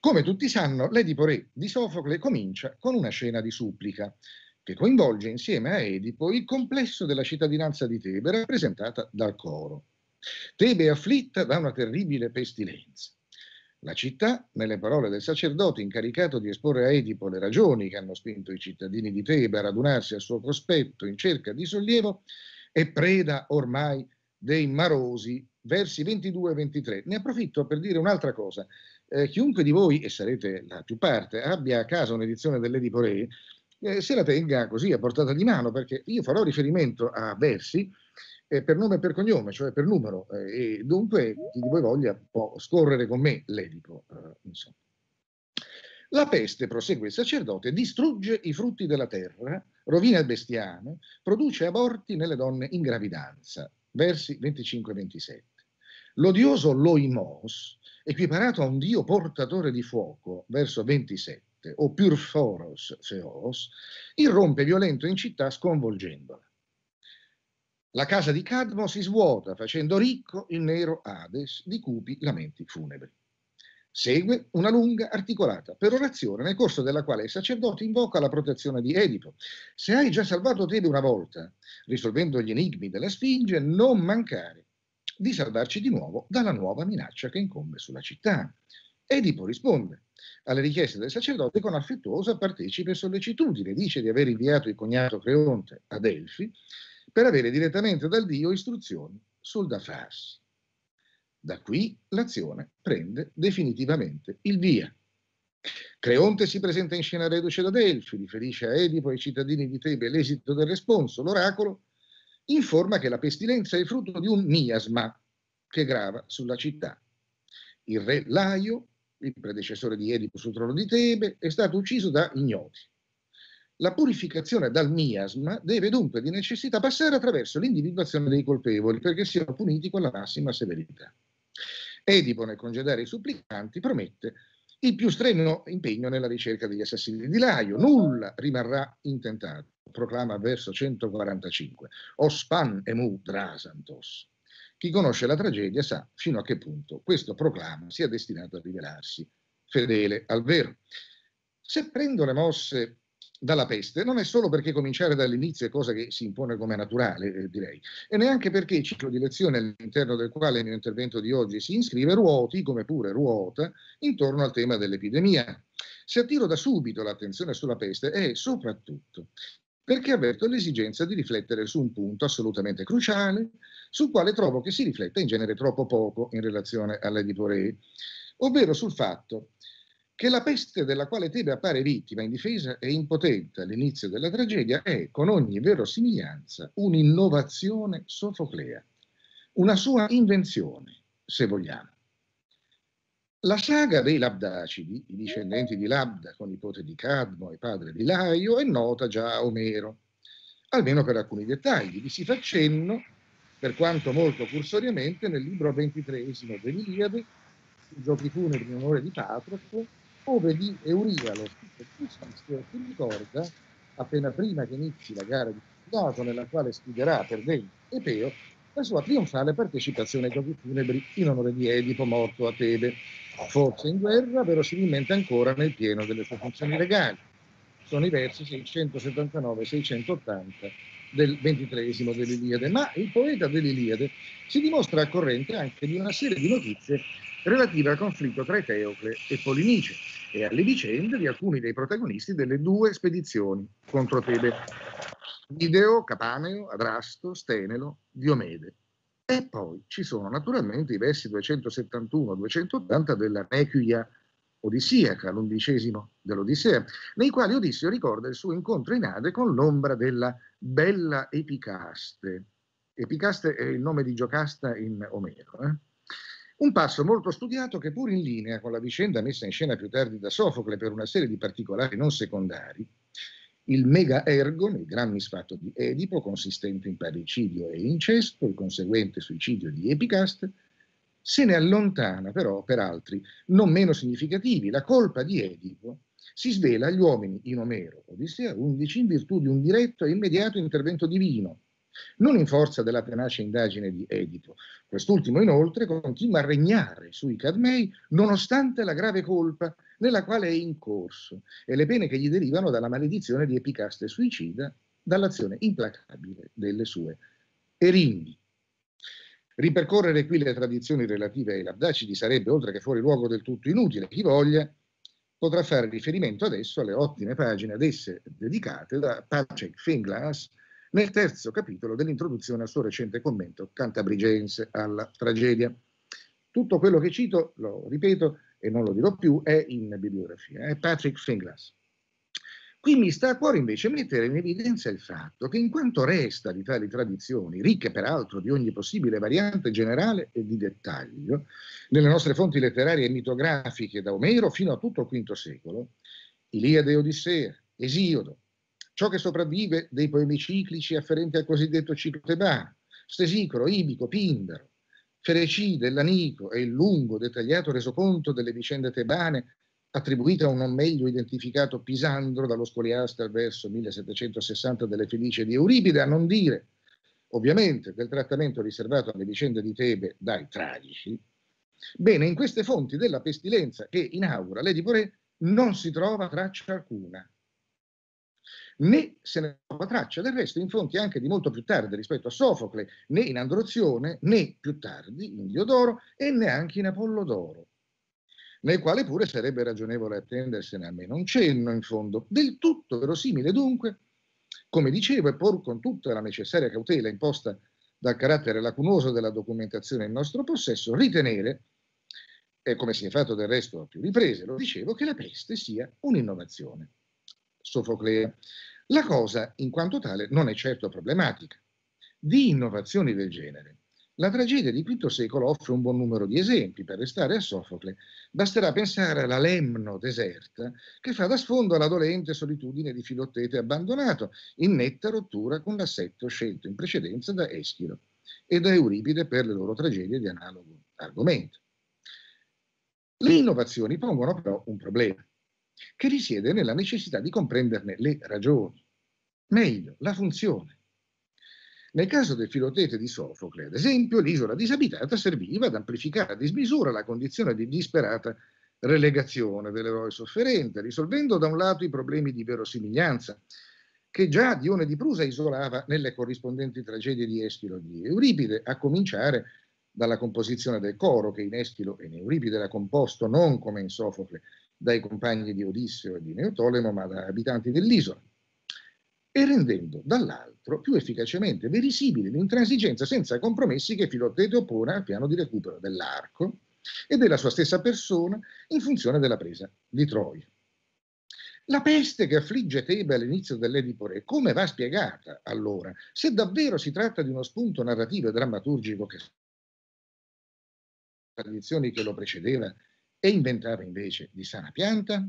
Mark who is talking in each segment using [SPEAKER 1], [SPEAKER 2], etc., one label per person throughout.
[SPEAKER 1] Come tutti sanno, l'Edipo Re di Sofocle comincia con una scena di supplica, che coinvolge insieme a Edipo il complesso della cittadinanza di Tebe rappresentata dal coro. Tebe è afflitta da una terribile pestilenza. La città, nelle parole del sacerdote incaricato di esporre a Edipo le ragioni che hanno spinto i cittadini di Tebe a radunarsi al suo cospetto in cerca di sollievo, è preda ormai dei marosi, versi 22 e 23. Ne approfitto per dire un'altra cosa eh, chiunque di voi, e sarete la più parte, abbia a casa un'edizione dell'Edipo Re, eh, se la tenga così a portata di mano, perché io farò riferimento a versi eh, per nome e per cognome, cioè per numero, eh, e dunque chi di voi voglia può scorrere con me l'Edipo. Eh, la peste, prosegue il sacerdote, distrugge i frutti della terra, rovina il bestiame, produce aborti nelle donne in gravidanza. Versi 25-27. L'odioso Loimos, equiparato a un dio portatore di fuoco, verso 27, o Purforos Feos, irrompe violento in città sconvolgendola. La casa di Cadmo si svuota, facendo ricco il nero Hades di cupi lamenti funebri. Segue una lunga, articolata perorazione nel corso della quale il sacerdote invoca la protezione di Edipo. Se hai già salvato Tebe una volta, risolvendo gli enigmi della Sfinge, non mancare di salvarci di nuovo dalla nuova minaccia che incombe sulla città. Edipo risponde alle richieste del sacerdote con affettuosa partecipe sollecitudine, dice di aver inviato il cognato Creonte a Delfi per avere direttamente dal dio istruzioni sul da farsi. Da qui l'azione prende definitivamente il via. Creonte si presenta in scena reduce da Delfi, riferisce a Edipo e ai cittadini di Tebe l'esito del responso, l'oracolo informa che la pestilenza è frutto di un miasma che grava sulla città. Il re Laio, il predecessore di Edipo sul trono di Tebe, è stato ucciso da ignoti. La purificazione dal miasma deve dunque di necessità passare attraverso l'individuazione dei colpevoli perché siano puniti con la massima severità. Edipo nel congedare i supplicanti promette il più strenuo impegno nella ricerca degli assassini di Laio. Nulla rimarrà intentato, proclama verso 145. Ospan emu drasantos. Chi conosce la tragedia sa fino a che punto questo proclama sia destinato a rivelarsi fedele al vero. Se prendo le mosse dalla peste non è solo perché cominciare dall'inizio è cosa che si impone come naturale, eh, direi, e neanche perché il ciclo di lezione all'interno del quale il mio intervento di oggi si iscrive ruoti, come pure ruota, intorno al tema dell'epidemia. Se attiro da subito l'attenzione sulla peste è soprattutto perché avverto l'esigenza di riflettere su un punto assolutamente cruciale, sul quale trovo che si rifletta in genere troppo poco in relazione alla Re, ovvero sul fatto che la peste della quale Tebe appare vittima, indifesa e impotente all'inizio della tragedia è, con ogni verosimiglianza, un'innovazione sofoclea, una sua invenzione, se vogliamo. La saga dei Labdacidi, i discendenti di Labda con nipote di Cadmo e padre di Laio, è nota già a Omero, almeno per alcuni dettagli. Vi si fa cenno, per quanto molto cursoriamente, nel libro ventitresimo dell'Iliade, i giochi funebri in onore di Patroclo, ove di Euriga, lo spirito si ricorda, appena prima che inizi la gara di Dato nella quale sfiderà lei Epeo, la sua trionfale partecipazione ai giochi funebri in onore di Edipo morto a Tebe, forse in guerra, verosimilmente ancora nel pieno delle sue funzioni legali. Sono i versi 679-680 del ventitresimo dell'Iliade, ma il poeta dell'Iliade si dimostra a corrente anche di una serie di notizie relative al conflitto tra Eteocle e Polinice e alle vicende di alcuni dei protagonisti delle due spedizioni contro Tebe, Ideo, Capaneo, Adrasto, Stenelo, Diomede. E poi ci sono naturalmente i versi 271-280 della Necuia Odissiaca, l'undicesimo dell'Odissea, nei quali Odisseo ricorda il suo incontro in Ade con l'ombra della bella Epicaste. Epicaste è il nome di Giocasta in Omero. Eh? Un passo molto studiato che pur in linea con la vicenda messa in scena più tardi da Sofocle per una serie di particolari non secondari, il mega ergo nel gran misfatto di Edipo, consistente in parricidio e incesto, il conseguente suicidio di Epicast, se ne allontana però per altri non meno significativi. La colpa di Edipo si svela agli uomini in Omero, Odissea 11, in virtù di un diretto e immediato intervento divino, non in forza della tenace indagine di Edito. Quest'ultimo inoltre continua a regnare sui Cadmei nonostante la grave colpa nella quale è in corso e le pene che gli derivano dalla maledizione di Epicaste suicida, dall'azione implacabile delle sue erinni. Ripercorrere qui le tradizioni relative ai Labdacidi sarebbe, oltre che fuori luogo, del tutto inutile. Chi voglia potrà fare riferimento adesso alle ottime pagine ad esse dedicate da Patrick Finglas, nel terzo capitolo dell'introduzione al suo recente commento cantabrigense alla tragedia. Tutto quello che cito, lo ripeto e non lo dirò più, è in bibliografia, è Patrick Finglas. Qui mi sta a cuore invece mettere in evidenza il fatto che in quanto resta di tali tradizioni, ricche peraltro di ogni possibile variante generale e di dettaglio, nelle nostre fonti letterarie e mitografiche da Omero fino a tutto il V secolo, Iliade e Odissea, Esiodo, ciò che sopravvive dei poemi ciclici afferenti al cosiddetto ciclo tebano, Stesicoro, Ibico, Pindaro, Ferecide, Lanico e il lungo dettagliato resoconto delle vicende tebane attribuite a un non meglio identificato Pisandro dallo scoliasta verso 1760 delle Felice di Euripide, a non dire ovviamente del trattamento riservato alle vicende di Tebe dai tragici, bene, in queste fonti della pestilenza che inaugura Lady Boré non si trova traccia alcuna, né se ne trova traccia del resto in fonti anche di molto più tardi rispetto a Sofocle, né in Androzione, né più tardi in Diodoro e neanche in Apollodoro, nel quale pure sarebbe ragionevole attendersene almeno un cenno in fondo. Del tutto verosimile dunque, come dicevo, e pur con tutta la necessaria cautela imposta dal carattere lacunoso della documentazione in nostro possesso, ritenere e come si è fatto del resto a più riprese, lo dicevo, che la peste sia un'innovazione. Sofoclea. La cosa, in quanto tale, non è certo problematica. Di innovazioni del genere, la tragedia di V secolo offre un buon numero di esempi. Per restare a Sofocle, basterà pensare alla Lemno deserta, che fa da sfondo alla dolente solitudine di Filottete abbandonato, in netta rottura con l'assetto scelto in precedenza da Eschilo e da Euripide per le loro tragedie di analogo argomento. Le innovazioni pongono però un problema che risiede nella necessità di comprenderne le ragioni, meglio, la funzione. Nel caso del Filotete di Sofocle, ad esempio, l'isola disabitata serviva ad amplificare a dismisura la condizione di disperata relegazione dell'eroe sofferente, risolvendo da un lato i problemi di verosimiglianza che già Dione di Prusa isolava nelle corrispondenti tragedie di Eschilo e di Euripide, a cominciare dalla composizione del coro che in Eschilo e in Euripide era composto non come in Sofocle dai compagni di Odisseo e di Neotolemo, ma da abitanti dell'isola, e rendendo dall'altro più efficacemente verisibile l'intransigenza senza compromessi che Filotteto pone al piano di recupero dell'arco e della sua stessa persona in funzione della presa di Troia. La peste che affligge Tebe all'inizio dell'Edipo Re, come va spiegata allora, se davvero si tratta di uno spunto narrativo e drammaturgico che tradizioni che lo precedeva e inventare invece di sana pianta?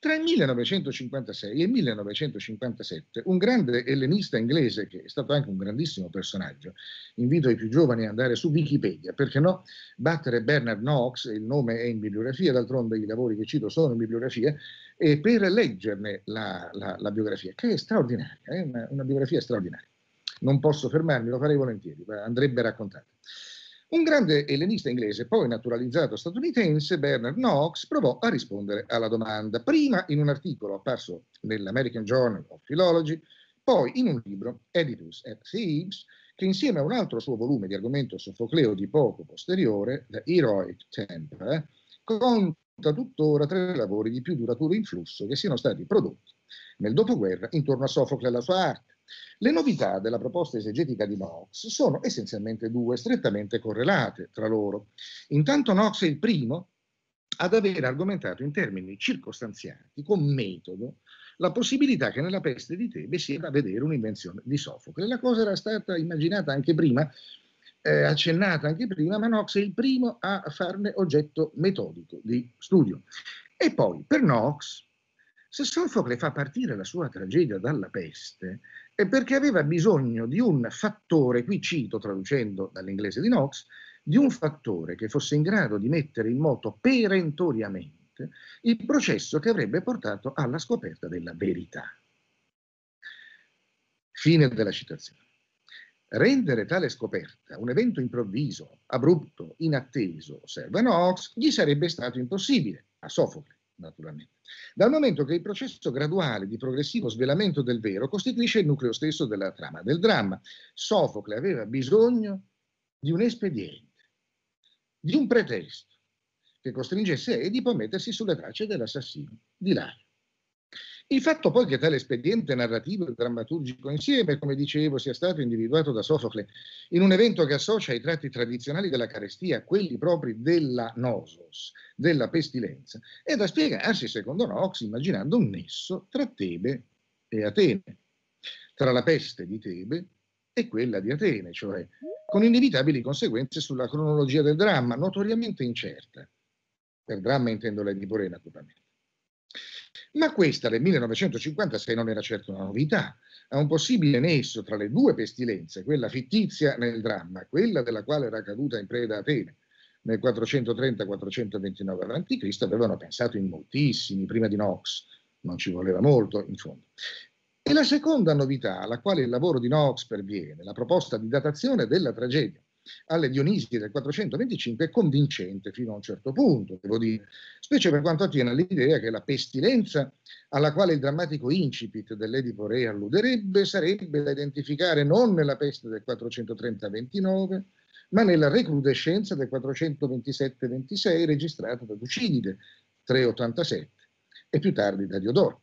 [SPEAKER 1] Tra il 1956 e il 1957 un grande ellenista inglese, che è stato anche un grandissimo personaggio, invito i più giovani ad andare su Wikipedia, perché no, battere Bernard Knox, il nome è in bibliografia, d'altronde i lavori che cito sono in bibliografia, e per leggerne la, la, la biografia, che è straordinaria, è una, una biografia straordinaria. Non posso fermarmi, lo farei volentieri, andrebbe raccontata. Un grande ellenista inglese, poi naturalizzato statunitense, Bernard Knox, provò a rispondere alla domanda, prima in un articolo apparso nell'American Journal of Philology, poi in un libro, Editus at Thebes, che insieme a un altro suo volume di argomento sofocleo di poco posteriore, The Heroic Temper, eh, conta tuttora tre lavori di più duraturo influsso che siano stati prodotti nel dopoguerra intorno a Sofocle e alla sua arte. Le novità della proposta esegetica di Knox sono essenzialmente due, strettamente correlate tra loro. Intanto Knox è il primo ad aver argomentato in termini circostanziati, con metodo, la possibilità che nella peste di Tebe sia da vedere un'invenzione di Sofocle. La cosa era stata immaginata anche prima, eh, accennata anche prima, ma Knox è il primo a farne oggetto metodico di studio. E poi, per Knox, se Sofocle fa partire la sua tragedia dalla peste, e perché aveva bisogno di un fattore, qui cito traducendo dall'inglese di Knox, di un fattore che fosse in grado di mettere in moto perentoriamente il processo che avrebbe portato alla scoperta della verità. Fine della citazione. Rendere tale scoperta un evento improvviso, abrupto, inatteso, osserva Knox, gli sarebbe stato impossibile, a Sofocle, naturalmente dal momento che il processo graduale di progressivo svelamento del vero costituisce il nucleo stesso della trama del dramma. Sofocle aveva bisogno di un espediente, di un pretesto che costringesse Edipo a mettersi sulle tracce dell'assassino di Lario. Il fatto poi che tale espediente narrativo e drammaturgico insieme, come dicevo, sia stato individuato da Sofocle in un evento che associa i tratti tradizionali della carestia, a quelli propri della nosos, della pestilenza, è da spiegarsi, secondo Nox, immaginando un nesso tra Tebe e Atene, tra la peste di Tebe e quella di Atene, cioè con inevitabili conseguenze sulla cronologia del dramma, notoriamente incerta. Per dramma intendo la di Borena, naturalmente. Ma questa del 1956 non era certo una novità. A un possibile nesso tra le due pestilenze, quella fittizia nel dramma, quella della quale era caduta in preda Atene nel 430-429 a.C., avevano pensato in moltissimi, prima di Knox, non ci voleva molto in fondo. E la seconda novità alla quale il lavoro di Knox perviene, la proposta di datazione della tragedia, alle Dionisi del 425 è convincente fino a un certo punto, devo dire, specie per quanto attiene all'idea che la pestilenza alla quale il drammatico incipit dell'Edipo Re alluderebbe sarebbe da identificare non nella peste del 430-29, ma nella recrudescenza del 427-26 registrata da Tucidide, 387, e più tardi da Diodoro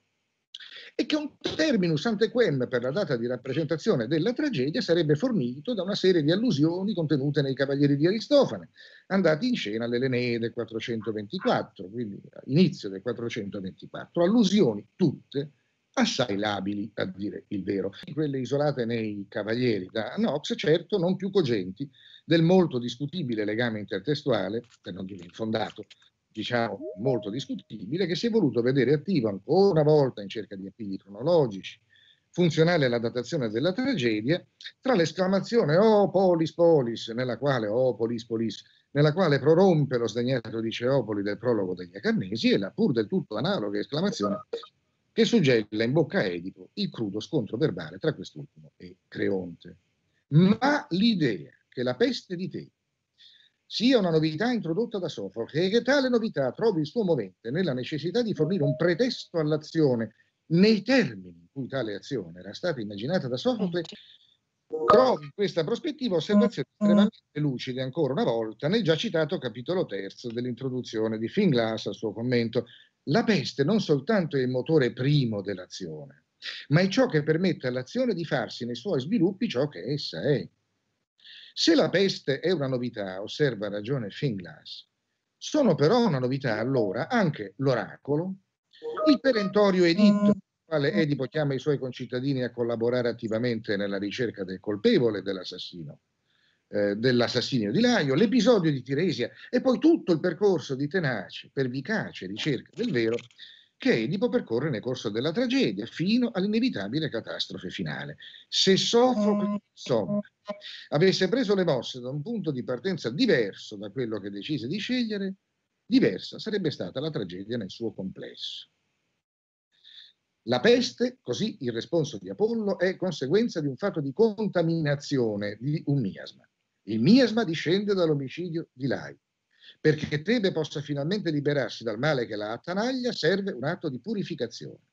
[SPEAKER 1] e che un terminus ante quem per la data di rappresentazione della tragedia sarebbe fornito da una serie di allusioni contenute nei Cavalieri di Aristofane, andati in scena all'Elenee del 424, quindi inizio del 424, allusioni tutte assai labili a dire il vero. Quelle isolate nei Cavalieri da Knox, certo non più cogenti del molto discutibile legame intertestuale, per non dire infondato, diciamo mm-hmm. molto discutibile, che si è voluto vedere attivo ancora una volta in cerca di appigli cronologici, funzionale alla datazione della tragedia, tra l'esclamazione Oh polis polis, nella quale Oh polis polis, nella quale prorompe lo sdegnato di Ceopoli del prologo degli Acannesi e la pur del tutto analoga esclamazione che suggella in bocca a Edipo il crudo scontro verbale tra quest'ultimo e Creonte. Ma l'idea che la peste di Tebe sia una novità introdotta da Sofocle e che tale novità trovi il suo movente nella necessità di fornire un pretesto all'azione nei termini in cui tale azione era stata immaginata da Sofocle, trovi in questa prospettiva osservazioni mm, mm. estremamente lucide ancora una volta nel già citato capitolo terzo dell'introduzione di Finglas al suo commento. La peste non soltanto è il motore primo dell'azione, ma è ciò che permette all'azione di farsi nei suoi sviluppi ciò che essa è. Se la peste è una novità, osserva ragione Finglas, sono però una novità allora anche l'oracolo, il perentorio editto mm. quale Edipo chiama i suoi concittadini a collaborare attivamente nella ricerca del colpevole dell'assassino, eh, dell'assassinio di Laio, l'episodio di Tiresia e poi tutto il percorso di tenace, pervicace ricerca del vero che Edipo percorre nel corso della tragedia fino all'inevitabile catastrofe finale. Se Sofocle, mm. insomma, avesse preso le mosse da un punto di partenza diverso da quello che decise di scegliere, diversa sarebbe stata la tragedia nel suo complesso. La peste, così il responso di Apollo, è conseguenza di un fatto di contaminazione di un miasma. Il miasma discende dall'omicidio di Lai. Perché Tebe possa finalmente liberarsi dal male che la attanaglia serve un atto di purificazione.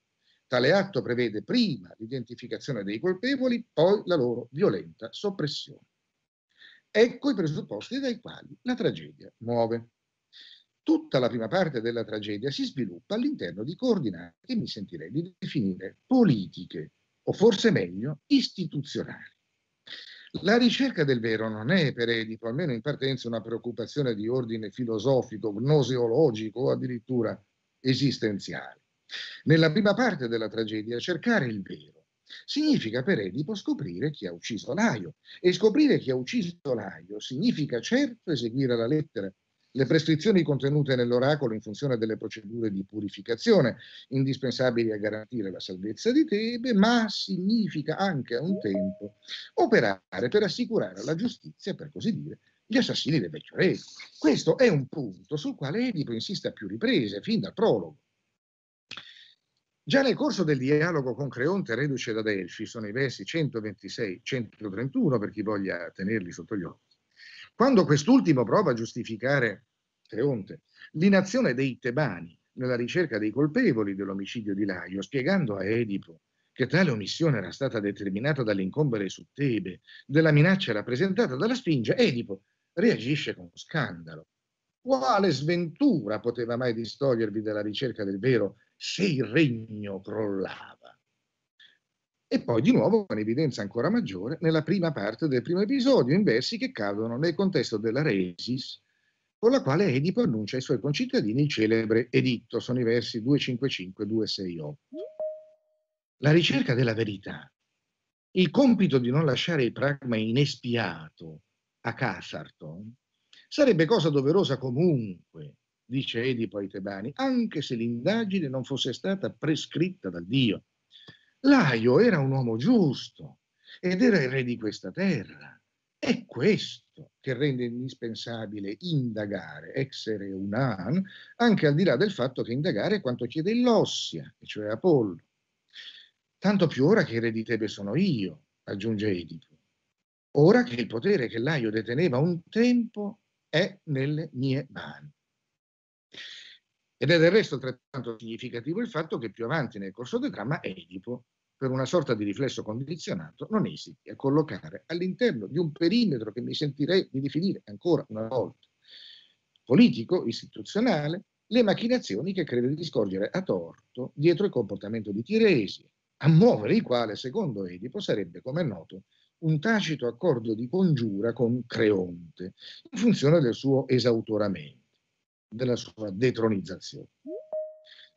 [SPEAKER 1] Tale atto prevede prima l'identificazione dei colpevoli, poi la loro violenta soppressione. Ecco i presupposti dai quali la tragedia muove. Tutta la prima parte della tragedia si sviluppa all'interno di coordinate che mi sentirei di definire politiche, o forse meglio istituzionali. La ricerca del vero non è per Edipo, almeno in partenza, una preoccupazione di ordine filosofico, gnoseologico o addirittura esistenziale. Nella prima parte della tragedia, cercare il vero significa per Edipo scoprire chi ha ucciso Laio. E scoprire chi ha ucciso Laio significa certo eseguire la lettera le prescrizioni contenute nell'oracolo in funzione delle procedure di purificazione indispensabili a garantire la salvezza di Tebe, ma significa anche a un tempo operare per assicurare alla giustizia, per così dire, gli assassini del vecchio re. Questo è un punto sul quale Edipo insiste a più riprese, fin dal prologo. Già nel corso del dialogo con Creonte, reduce da Delfi, sono i versi 126-131 per chi voglia tenerli sotto gli occhi, quando quest'ultimo prova a giustificare Creonte l'inazione dei tebani nella ricerca dei colpevoli dell'omicidio di Laio, spiegando a Edipo che tale omissione era stata determinata dall'incombere su Tebe della minaccia rappresentata dalla Sfinge, Edipo reagisce con scandalo. Quale sventura poteva mai distogliervi dalla ricerca del vero se il regno crollava? e poi di nuovo con evidenza ancora maggiore nella prima parte del primo episodio, in versi che cadono nel contesto della Resis, con la quale Edipo annuncia ai suoi concittadini il celebre editto, sono i versi 255-268. La ricerca della verità, il compito di non lasciare il pragma inespiato a Casarton, sarebbe cosa doverosa comunque, dice Edipo ai Tebani, anche se l'indagine non fosse stata prescritta da Dio Laio era un uomo giusto ed era il re di questa terra. È questo che rende indispensabile indagare, exere unan, anche al di là del fatto che indagare è quanto chiede l'ossia, cioè Apollo. Tanto più ora che il re di Tebe sono io, aggiunge Edipo. Ora che il potere che Laio deteneva un tempo è nelle mie mani. Ed è del resto altrettanto significativo il fatto che più avanti nel corso del dramma Edipo per una sorta di riflesso condizionato, non esiti a collocare all'interno di un perimetro che mi sentirei di definire ancora una volta politico, istituzionale, le macchinazioni che crede di scorgere a torto dietro il comportamento di Tiresi, a muovere il quale, secondo Edipo, sarebbe, come è noto, un tacito accordo di congiura con Creonte, in funzione del suo esautoramento, della sua detronizzazione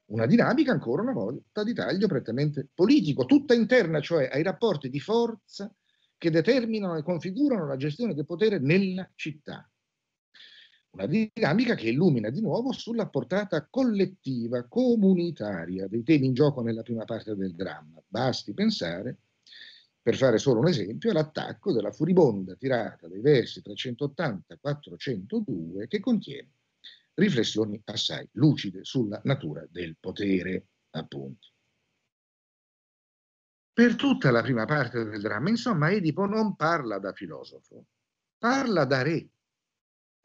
[SPEAKER 1] una dinamica ancora una volta di taglio prettamente politico, tutta interna cioè ai rapporti di forza che determinano e configurano la gestione del potere nella città. Una dinamica che illumina di nuovo sulla portata collettiva, comunitaria dei temi in gioco nella prima parte del dramma. Basti pensare, per fare solo un esempio, all'attacco della furibonda tirata dei versi 380-402 che contiene riflessioni assai lucide sulla natura del potere, appunto. Per tutta la prima parte del dramma, insomma, Edipo non parla da filosofo, parla da re.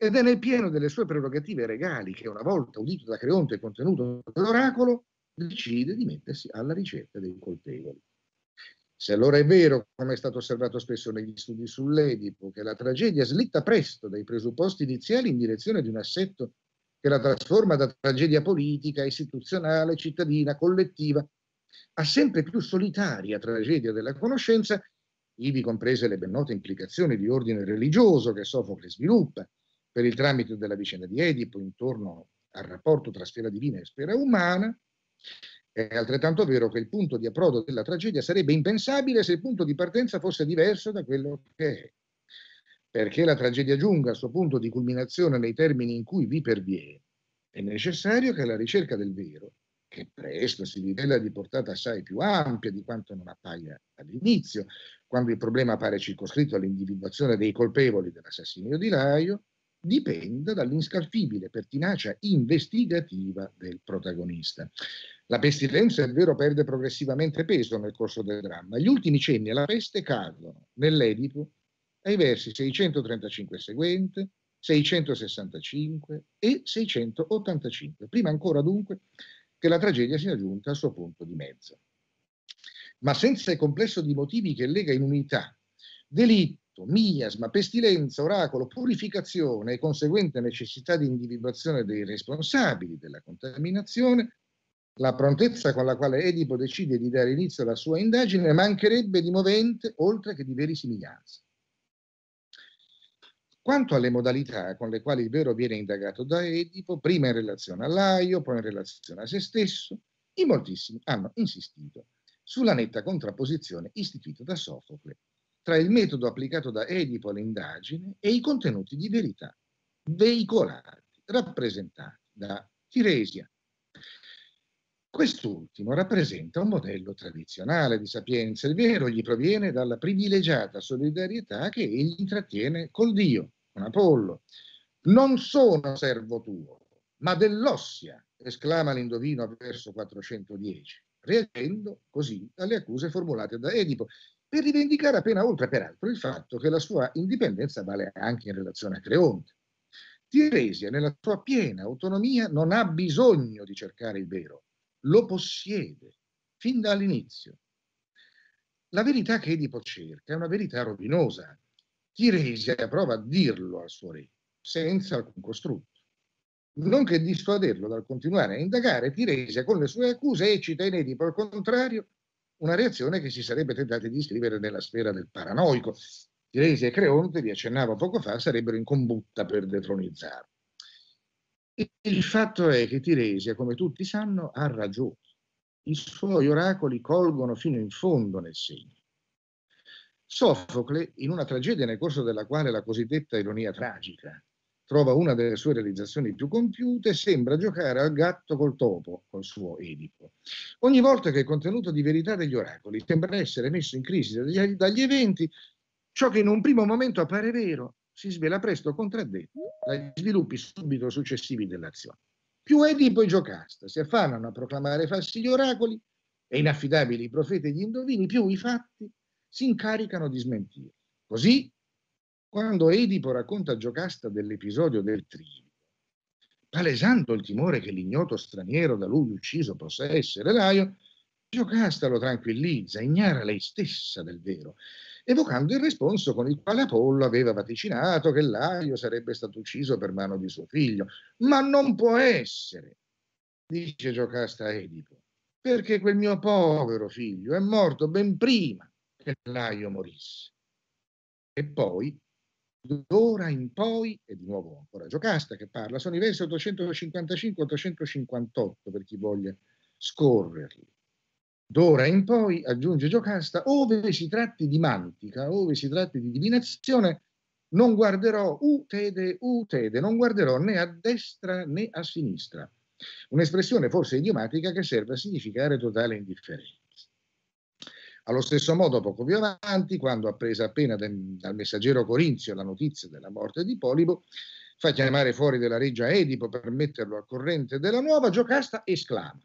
[SPEAKER 1] Ed è nel pieno delle sue prerogative regali che, una volta udito da Creonte e contenuto dall'oracolo, decide di mettersi alla ricerca dei colpevoli. Se allora è vero, come è stato osservato spesso negli studi sull'Edipo, che la tragedia slitta presto dai presupposti iniziali in direzione di un assetto che la trasforma da tragedia politica, istituzionale, cittadina, collettiva, a sempre più solitaria tragedia della conoscenza, ivi comprese le ben note implicazioni di ordine religioso che Sofocle sviluppa per il tramite della vicenda di Edipo intorno al rapporto tra sfera divina e sfera umana, è altrettanto vero che il punto di approdo della tragedia sarebbe impensabile se il punto di partenza fosse diverso da quello che è perché la tragedia giunga al suo punto di culminazione nei termini in cui vi perviene, è necessario che la ricerca del vero, che presto si rivela di portata assai più ampia di quanto non appaia all'inizio, quando il problema pare circoscritto all'individuazione dei colpevoli dell'assassinio di Laio, dipenda dall'inscalfibile pertinacia investigativa del protagonista. La pestilenza, è vero, perde progressivamente peso nel corso del dramma. Gli ultimi cenni alla peste cadono nell'Edipo ai versi 635 seguenti, 665 e 685, prima ancora dunque che la tragedia sia giunta al suo punto di mezzo. Ma senza il complesso di motivi che lega in unità delitto, miasma, pestilenza, oracolo, purificazione e conseguente necessità di individuazione dei responsabili della contaminazione, la prontezza con la quale Edipo decide di dare inizio alla sua indagine mancherebbe di movente oltre che di verisimiglianza. Quanto alle modalità con le quali il vero viene indagato da Edipo, prima in relazione all'Aio, poi in relazione a se stesso, i moltissimi hanno insistito sulla netta contrapposizione istituita da Sofocle tra il metodo applicato da Edipo all'indagine e i contenuti di verità veicolati, rappresentati da Tiresia. Quest'ultimo rappresenta un modello tradizionale di sapienza, il vero gli proviene dalla privilegiata solidarietà che egli intrattiene col Dio, con Apollo. Non sono servo tuo, ma dell'ossia, esclama l'indovino verso 410, reagendo così alle accuse formulate da Edipo, per rivendicare appena oltre peraltro il fatto che la sua indipendenza vale anche in relazione a Creonte. Tiresia, nella sua piena autonomia, non ha bisogno di cercare il vero, lo possiede fin dall'inizio. La verità che Edipo cerca è una verità rovinosa. Tiresia prova a dirlo al suo re, senza alcun costrutto. Non che dissuaderlo dal continuare a indagare, Tiresia con le sue accuse eccita in Edipo al contrario una reazione che si sarebbe tentati di scrivere nella sfera del paranoico. Tiresia e Creonte, vi accennavo poco fa, sarebbero in combutta per detronizzarlo. Il fatto è che Tiresia, come tutti sanno, ha ragione. I suoi oracoli colgono fino in fondo nel segno. Sofocle, in una tragedia nel corso della quale la cosiddetta ironia tragica trova una delle sue realizzazioni più compiute, sembra giocare al gatto col topo, col suo Edipo. Ogni volta che il contenuto di verità degli oracoli sembra essere messo in crisi dagli, dagli eventi, ciò che in un primo momento appare vero si svela presto contraddetto dagli sviluppi subito successivi dell'azione. Più Edipo e Giocasta si affannano a proclamare falsi gli oracoli e inaffidabili i profeti e gli indovini, più i fatti si incaricano di smentire. Così, quando Edipo racconta a Giocasta dell'episodio del trivi, palesando il timore che l'ignoto straniero da lui ucciso possa essere Laio, Giocasta lo tranquillizza, ignara lei stessa del vero, evocando il responso con il quale Apollo aveva vaticinato che Laio sarebbe stato ucciso per mano di suo figlio. Ma non può essere, dice Giocasta a Edipo, perché quel mio povero figlio è morto ben prima che Laio morisse. E poi, d'ora in poi, e di nuovo ancora Giocasta che parla, sono i versi 855-858 per chi voglia scorrerli. D'ora in poi, aggiunge Giocasta, ove si tratti di mantica, ove si tratti di divinazione, non guarderò utede, utede, non guarderò né a destra né a sinistra. Un'espressione forse idiomatica che serve a significare totale indifferenza. Allo stesso modo, poco più avanti, quando appresa appena dal messaggero Corinzio la notizia della morte di Polibo, fa chiamare fuori della reggia Edipo per metterlo al corrente della nuova, Giocasta esclama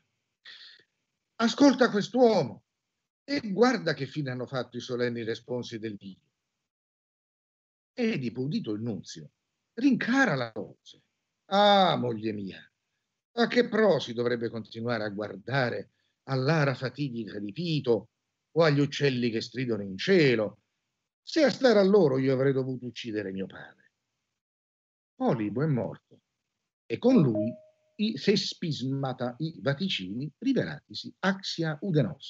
[SPEAKER 1] ascolta quest'uomo e guarda che fine hanno fatto i solenni responsi del Dio. Edipo, udito il nunzio, rincara la voce. Ah, moglie mia, a che pro si dovrebbe continuare a guardare all'ara fatidica di Pito o agli uccelli che stridono in cielo, se a stare a loro io avrei dovuto uccidere mio padre. Polibo è morto e con lui i sespismata, i vaticini rivelatisi axia udenos,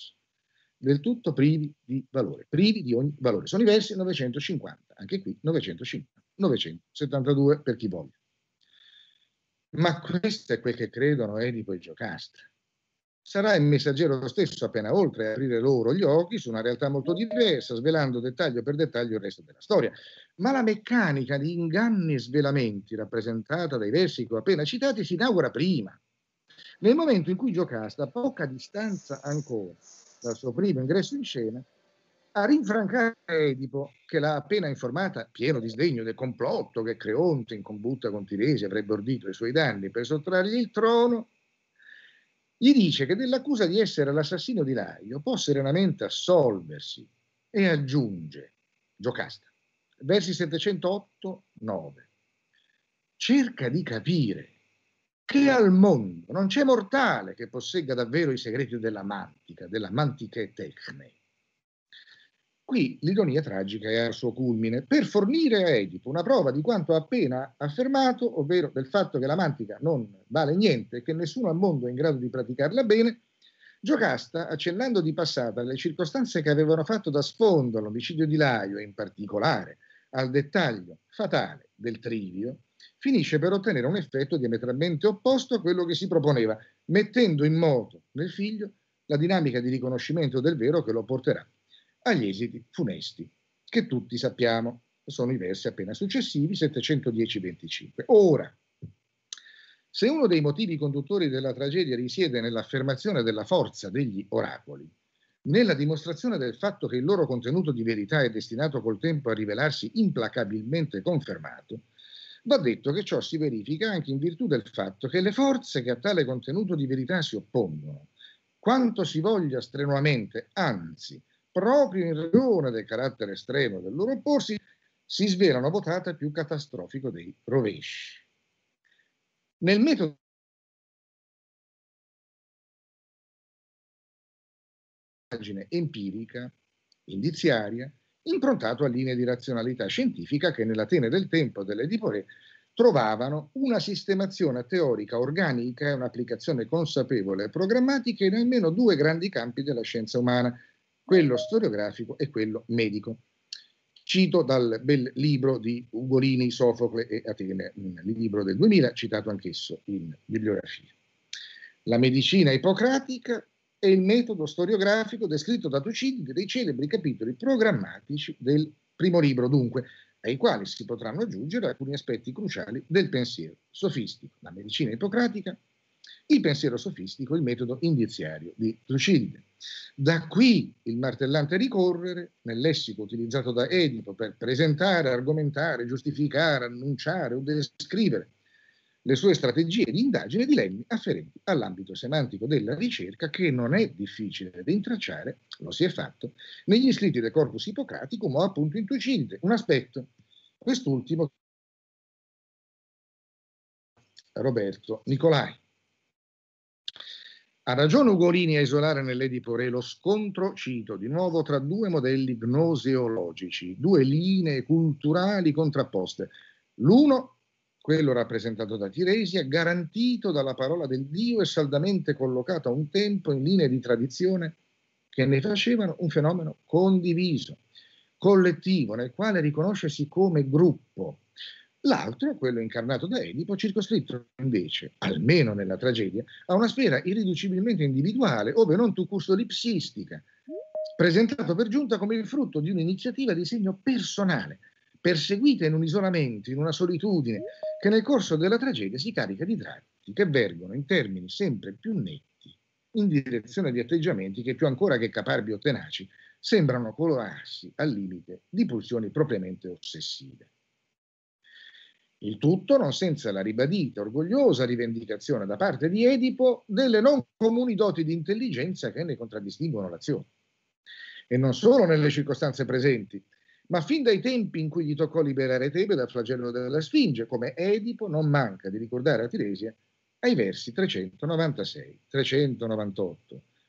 [SPEAKER 1] del tutto privi di valore, privi di ogni valore. Sono i versi 950, anche qui 950, 972 per chi voglia. Ma questo è quel che credono Edipo e Giocastre sarà il messaggero stesso appena oltre a aprire loro gli occhi su una realtà molto diversa, svelando dettaglio per dettaglio il resto della storia. Ma la meccanica di inganni e svelamenti rappresentata dai versi che ho appena citati si inaugura prima, nel momento in cui Giocasta, a poca distanza ancora dal suo primo ingresso in scena, a rinfrancare Edipo, che l'ha appena informata, pieno di sdegno del complotto che Creonte in combutta con Tiresi avrebbe ordito i suoi danni per sottrargli il trono, gli dice che dell'accusa di essere l'assassino di Laio può serenamente assolversi e aggiunge, Giocasta, versi 708-9, cerca di capire che al mondo non c'è mortale che possegga davvero i segreti della mantica, della mantiche tecne, Qui l'ironia tragica è al suo culmine. Per fornire a Edipo una prova di quanto ha appena affermato, ovvero del fatto che la mantica non vale niente e che nessuno al mondo è in grado di praticarla bene, Giocasta, accennando di passata alle circostanze che avevano fatto da sfondo all'omicidio di Laio e in particolare al dettaglio fatale del trivio, finisce per ottenere un effetto diametralmente opposto a quello che si proponeva, mettendo in moto nel figlio la dinamica di riconoscimento del vero che lo porterà agli esiti funesti, che tutti sappiamo sono i versi appena successivi, 710-25. Ora, se uno dei motivi conduttori della tragedia risiede nell'affermazione della forza degli oracoli, nella dimostrazione del fatto che il loro contenuto di verità è destinato col tempo a rivelarsi implacabilmente confermato, va detto che ciò si verifica anche in virtù del fatto che le forze che a tale contenuto di verità si oppongono, quanto si voglia strenuamente, anzi, proprio in ragione del carattere estremo del loro opporsi, si svela una votata più catastrofico dei rovesci. Nel metodo empirica, indiziaria, improntato a linee di razionalità scientifica che nell'Atene del tempo delle Dipore trovavano una sistemazione teorica organica e un'applicazione consapevole e programmatica in almeno due grandi campi della scienza umana, quello storiografico e quello medico. Cito dal bel libro di Ugolini, Sofocle e Atene, il libro del 2000, citato anch'esso in bibliografia. La medicina ipocratica è il metodo storiografico descritto da Tucidide dei celebri capitoli programmatici del primo libro, dunque, ai quali si potranno aggiungere alcuni aspetti cruciali del pensiero sofistico. La medicina ipocratica il pensiero sofistico, il metodo indiziario di Tucidide. Da qui il martellante ricorrere, nel lessico utilizzato da Edipo per presentare, argomentare, giustificare, annunciare o descrivere le sue strategie di indagine e dilemmi afferenti all'ambito semantico della ricerca che non è difficile da intracciare, lo si è fatto, negli scritti del corpus ippocratico, ma appunto in Tucidide, un aspetto, quest'ultimo Roberto Nicolai. Ha ragione Ugolini a isolare nell'Edipo Re lo scontro, cito di nuovo, tra due modelli gnoseologici, due linee culturali contrapposte. L'uno, quello rappresentato da Tiresia, garantito dalla parola del Dio e saldamente collocato a un tempo in linee di tradizione che ne facevano un fenomeno condiviso, collettivo, nel quale riconoscersi come gruppo, L'altro, quello incarnato da Edipo, circoscritto invece, almeno nella tragedia, a una sfera irriducibilmente individuale, ove non tu lipsistica, presentato per giunta come il frutto di un'iniziativa di segno personale, perseguita in un isolamento, in una solitudine, che nel corso della tragedia si carica di tratti che vergono in termini sempre più netti in direzione di atteggiamenti che più ancora che caparbi o tenaci sembrano colorarsi al limite di pulsioni propriamente ossessive. Il tutto non senza la ribadita, orgogliosa rivendicazione da parte di Edipo delle non comuni doti di intelligenza che ne contraddistinguono l'azione. E non solo nelle circostanze presenti, ma fin dai tempi in cui gli toccò liberare Tebe dal flagello della Sfinge, come Edipo non manca di ricordare a Tiresia ai versi 396-398.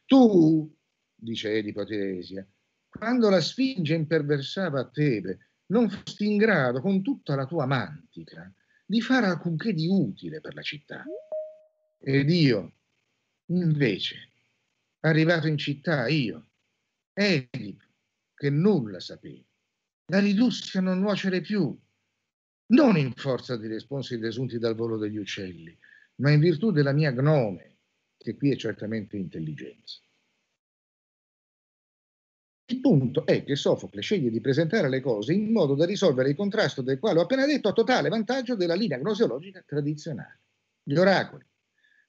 [SPEAKER 1] Tu, dice Edipo a Tiresia, quando la Sfinge imperversava a Tebe, non fosti in grado, con tutta la tua mantica, di fare alcunché di utile per la città. Ed io, invece, arrivato in città, io, Edip, che nulla sapevo, la ridussi a non nuocere più, non in forza di responsi desunti dal volo degli uccelli, ma in virtù della mia gnome, che qui è certamente intelligenza. Il punto è che Sofocle sceglie di presentare le cose in modo da risolvere il contrasto del quale ho appena detto a totale vantaggio della linea gnoseologica tradizionale. Gli oracoli,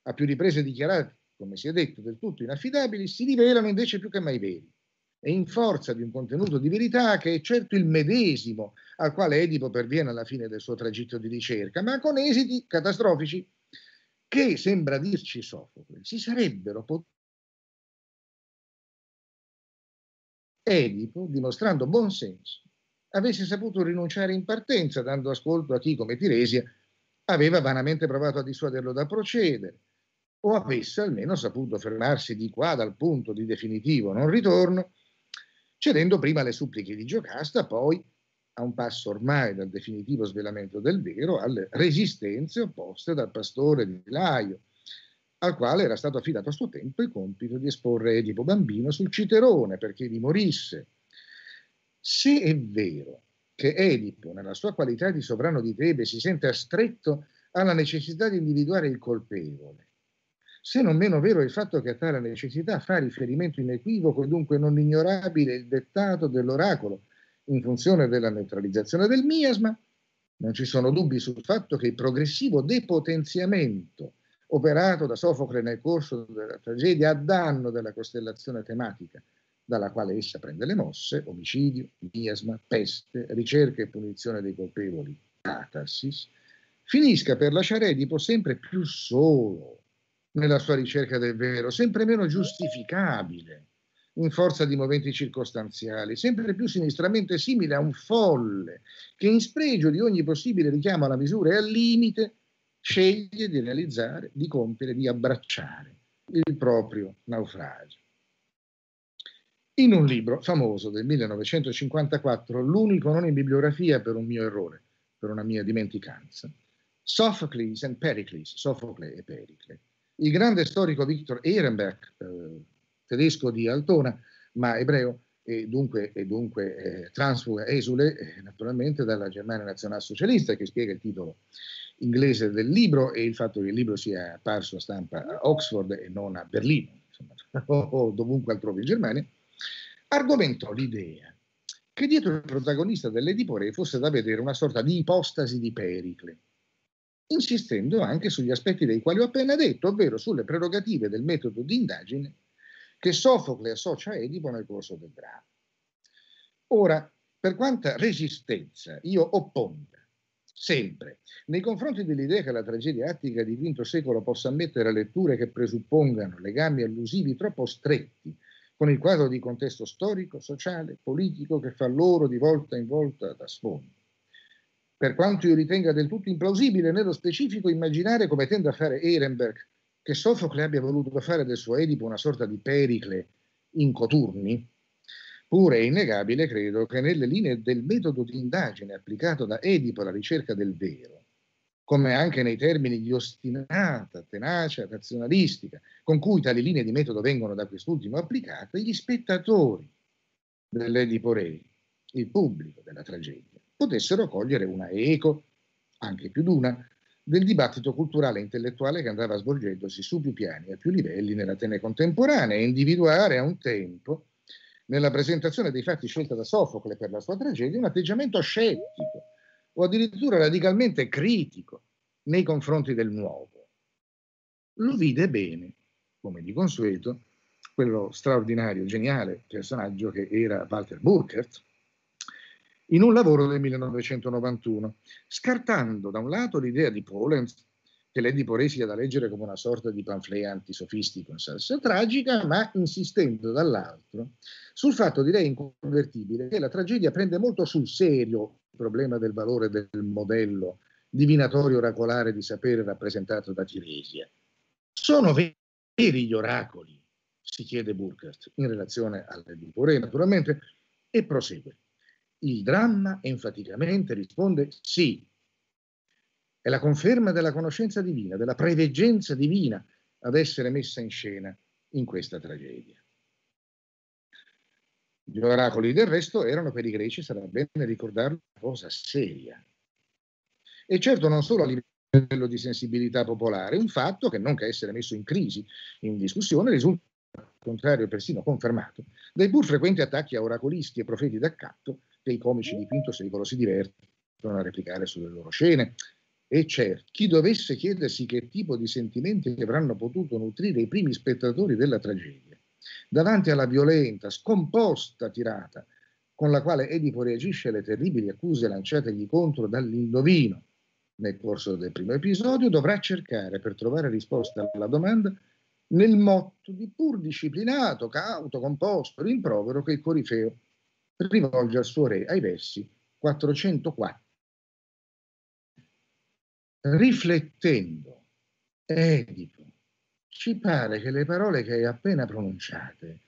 [SPEAKER 1] a più riprese dichiarati, come si è detto, del tutto inaffidabili, si rivelano invece più che mai veri e in forza di un contenuto di verità che è certo il medesimo al quale Edipo perviene alla fine del suo tragitto di ricerca, ma con esiti catastrofici che, sembra dirci Sofocle, si sarebbero potuti Edipo, dimostrando buonsenso, avesse saputo rinunciare in partenza, dando ascolto a chi, come Tiresia, aveva vanamente provato a dissuaderlo da procedere, o avesse almeno saputo fermarsi di qua dal punto di definitivo non ritorno, cedendo prima alle suppliche di Giocasta, poi, a un passo ormai dal definitivo svelamento del vero, alle resistenze opposte dal pastore di Laio, al quale era stato affidato a suo tempo il compito di esporre Edipo Bambino sul Citerone perché gli morisse. Se è vero che Edipo, nella sua qualità di sovrano di Tebe, si sente astretto alla necessità di individuare il colpevole, se non meno vero è il fatto che a tale necessità fa riferimento inequivoco e dunque non ignorabile il dettato dell'oracolo in funzione della neutralizzazione del miasma, non ci sono dubbi sul fatto che il progressivo depotenziamento operato da Sofocle nel corso della tragedia a danno della costellazione tematica dalla quale essa prende le mosse, omicidio, miasma, peste, ricerca e punizione dei colpevoli, catarsis, finisca per lasciare Edipo sempre più solo nella sua ricerca del vero, sempre meno giustificabile in forza di movimenti circostanziali, sempre più sinistramente simile a un folle che in spregio di ogni possibile richiamo alla misura e al limite sceglie di realizzare, di compiere, di abbracciare il proprio naufragio. In un libro famoso del 1954, l'unico non in bibliografia per un mio errore, per una mia dimenticanza, Sophocles and Pericles, Sofocle e Pericle, il grande storico Victor Ehrenberg, eh, tedesco di Altona, ma ebreo e dunque, e dunque eh, transfuga esule, eh, naturalmente, dalla Germania nazionalsocialista, che spiega il titolo inglese del libro e il fatto che il libro sia apparso a stampa a Oxford e non a Berlino insomma, o dovunque altrove in Germania, argomentò l'idea che dietro il protagonista dell'Edipore fosse da vedere una sorta di ipostasi di Pericle, insistendo anche sugli aspetti dei quali ho appena detto, ovvero sulle prerogative del metodo di indagine che Sofocle associa a Edipo nel corso del dramma. Ora, per quanta resistenza io opponga sempre. Nei confronti dell'idea che la tragedia attica di V secolo possa ammettere letture che presuppongano legami allusivi troppo stretti con il quadro di contesto storico, sociale, politico che fa loro di volta in volta da sfondo. Per quanto io ritenga del tutto implausibile, nello specifico, immaginare come tende a fare Ehrenberg che Sofocle abbia voluto fare del suo Edipo una sorta di pericle in coturni, Pure è innegabile, credo, che nelle linee del metodo di indagine applicato da Edipo alla ricerca del vero, come anche nei termini di ostinata, tenacia, razionalistica, con cui tali linee di metodo vengono da quest'ultimo applicate, gli spettatori dell'Edipo Re, il pubblico della tragedia, potessero cogliere una eco, anche più d'una, del dibattito culturale e intellettuale che andava svolgendosi su più piani e a più livelli nell'Atene contemporanea e individuare a un tempo nella presentazione dei fatti scelta da Sofocle per la sua tragedia, un atteggiamento scettico o addirittura radicalmente critico nei confronti del nuovo. Lo vide bene, come di consueto, quello straordinario, geniale personaggio che era Walter Burkert, in un lavoro del 1991, scartando da un lato l'idea di Polenz che Lady Poré sia da leggere come una sorta di panflet antisofistico in salsa tragica, ma insistendo dall'altro sul fatto, direi inconvertibile, che la tragedia prende molto sul serio il problema del valore del modello divinatorio oracolare di sapere rappresentato da Tiresia. Sono veri gli oracoli, si chiede Burkhardt in relazione a Lady naturalmente, e prosegue. Il dramma enfaticamente risponde sì, è la conferma della conoscenza divina, della preveggenza divina ad essere messa in scena in questa tragedia. Gli oracoli del resto erano per i greci, sarà bene ricordarlo, una cosa seria. E certo non solo a livello di sensibilità popolare, un fatto che non che essere messo in crisi, in discussione, risulta al contrario persino confermato dai pur frequenti attacchi a oracolisti e profeti d'accatto che i comici di V secolo si divertono a replicare sulle loro scene, e c'è chi dovesse chiedersi che tipo di sentimenti avranno potuto nutrire i primi spettatori della tragedia. Davanti alla violenta, scomposta tirata con la quale Edipo reagisce alle terribili accuse lanciategli contro dall'indovino nel corso del primo episodio, dovrà cercare per trovare risposta alla domanda nel motto di pur disciplinato, cauto, composto, rimprovero che il Corifeo rivolge al suo re ai versi 404 riflettendo, Edipo, ci pare che le parole che hai appena pronunciate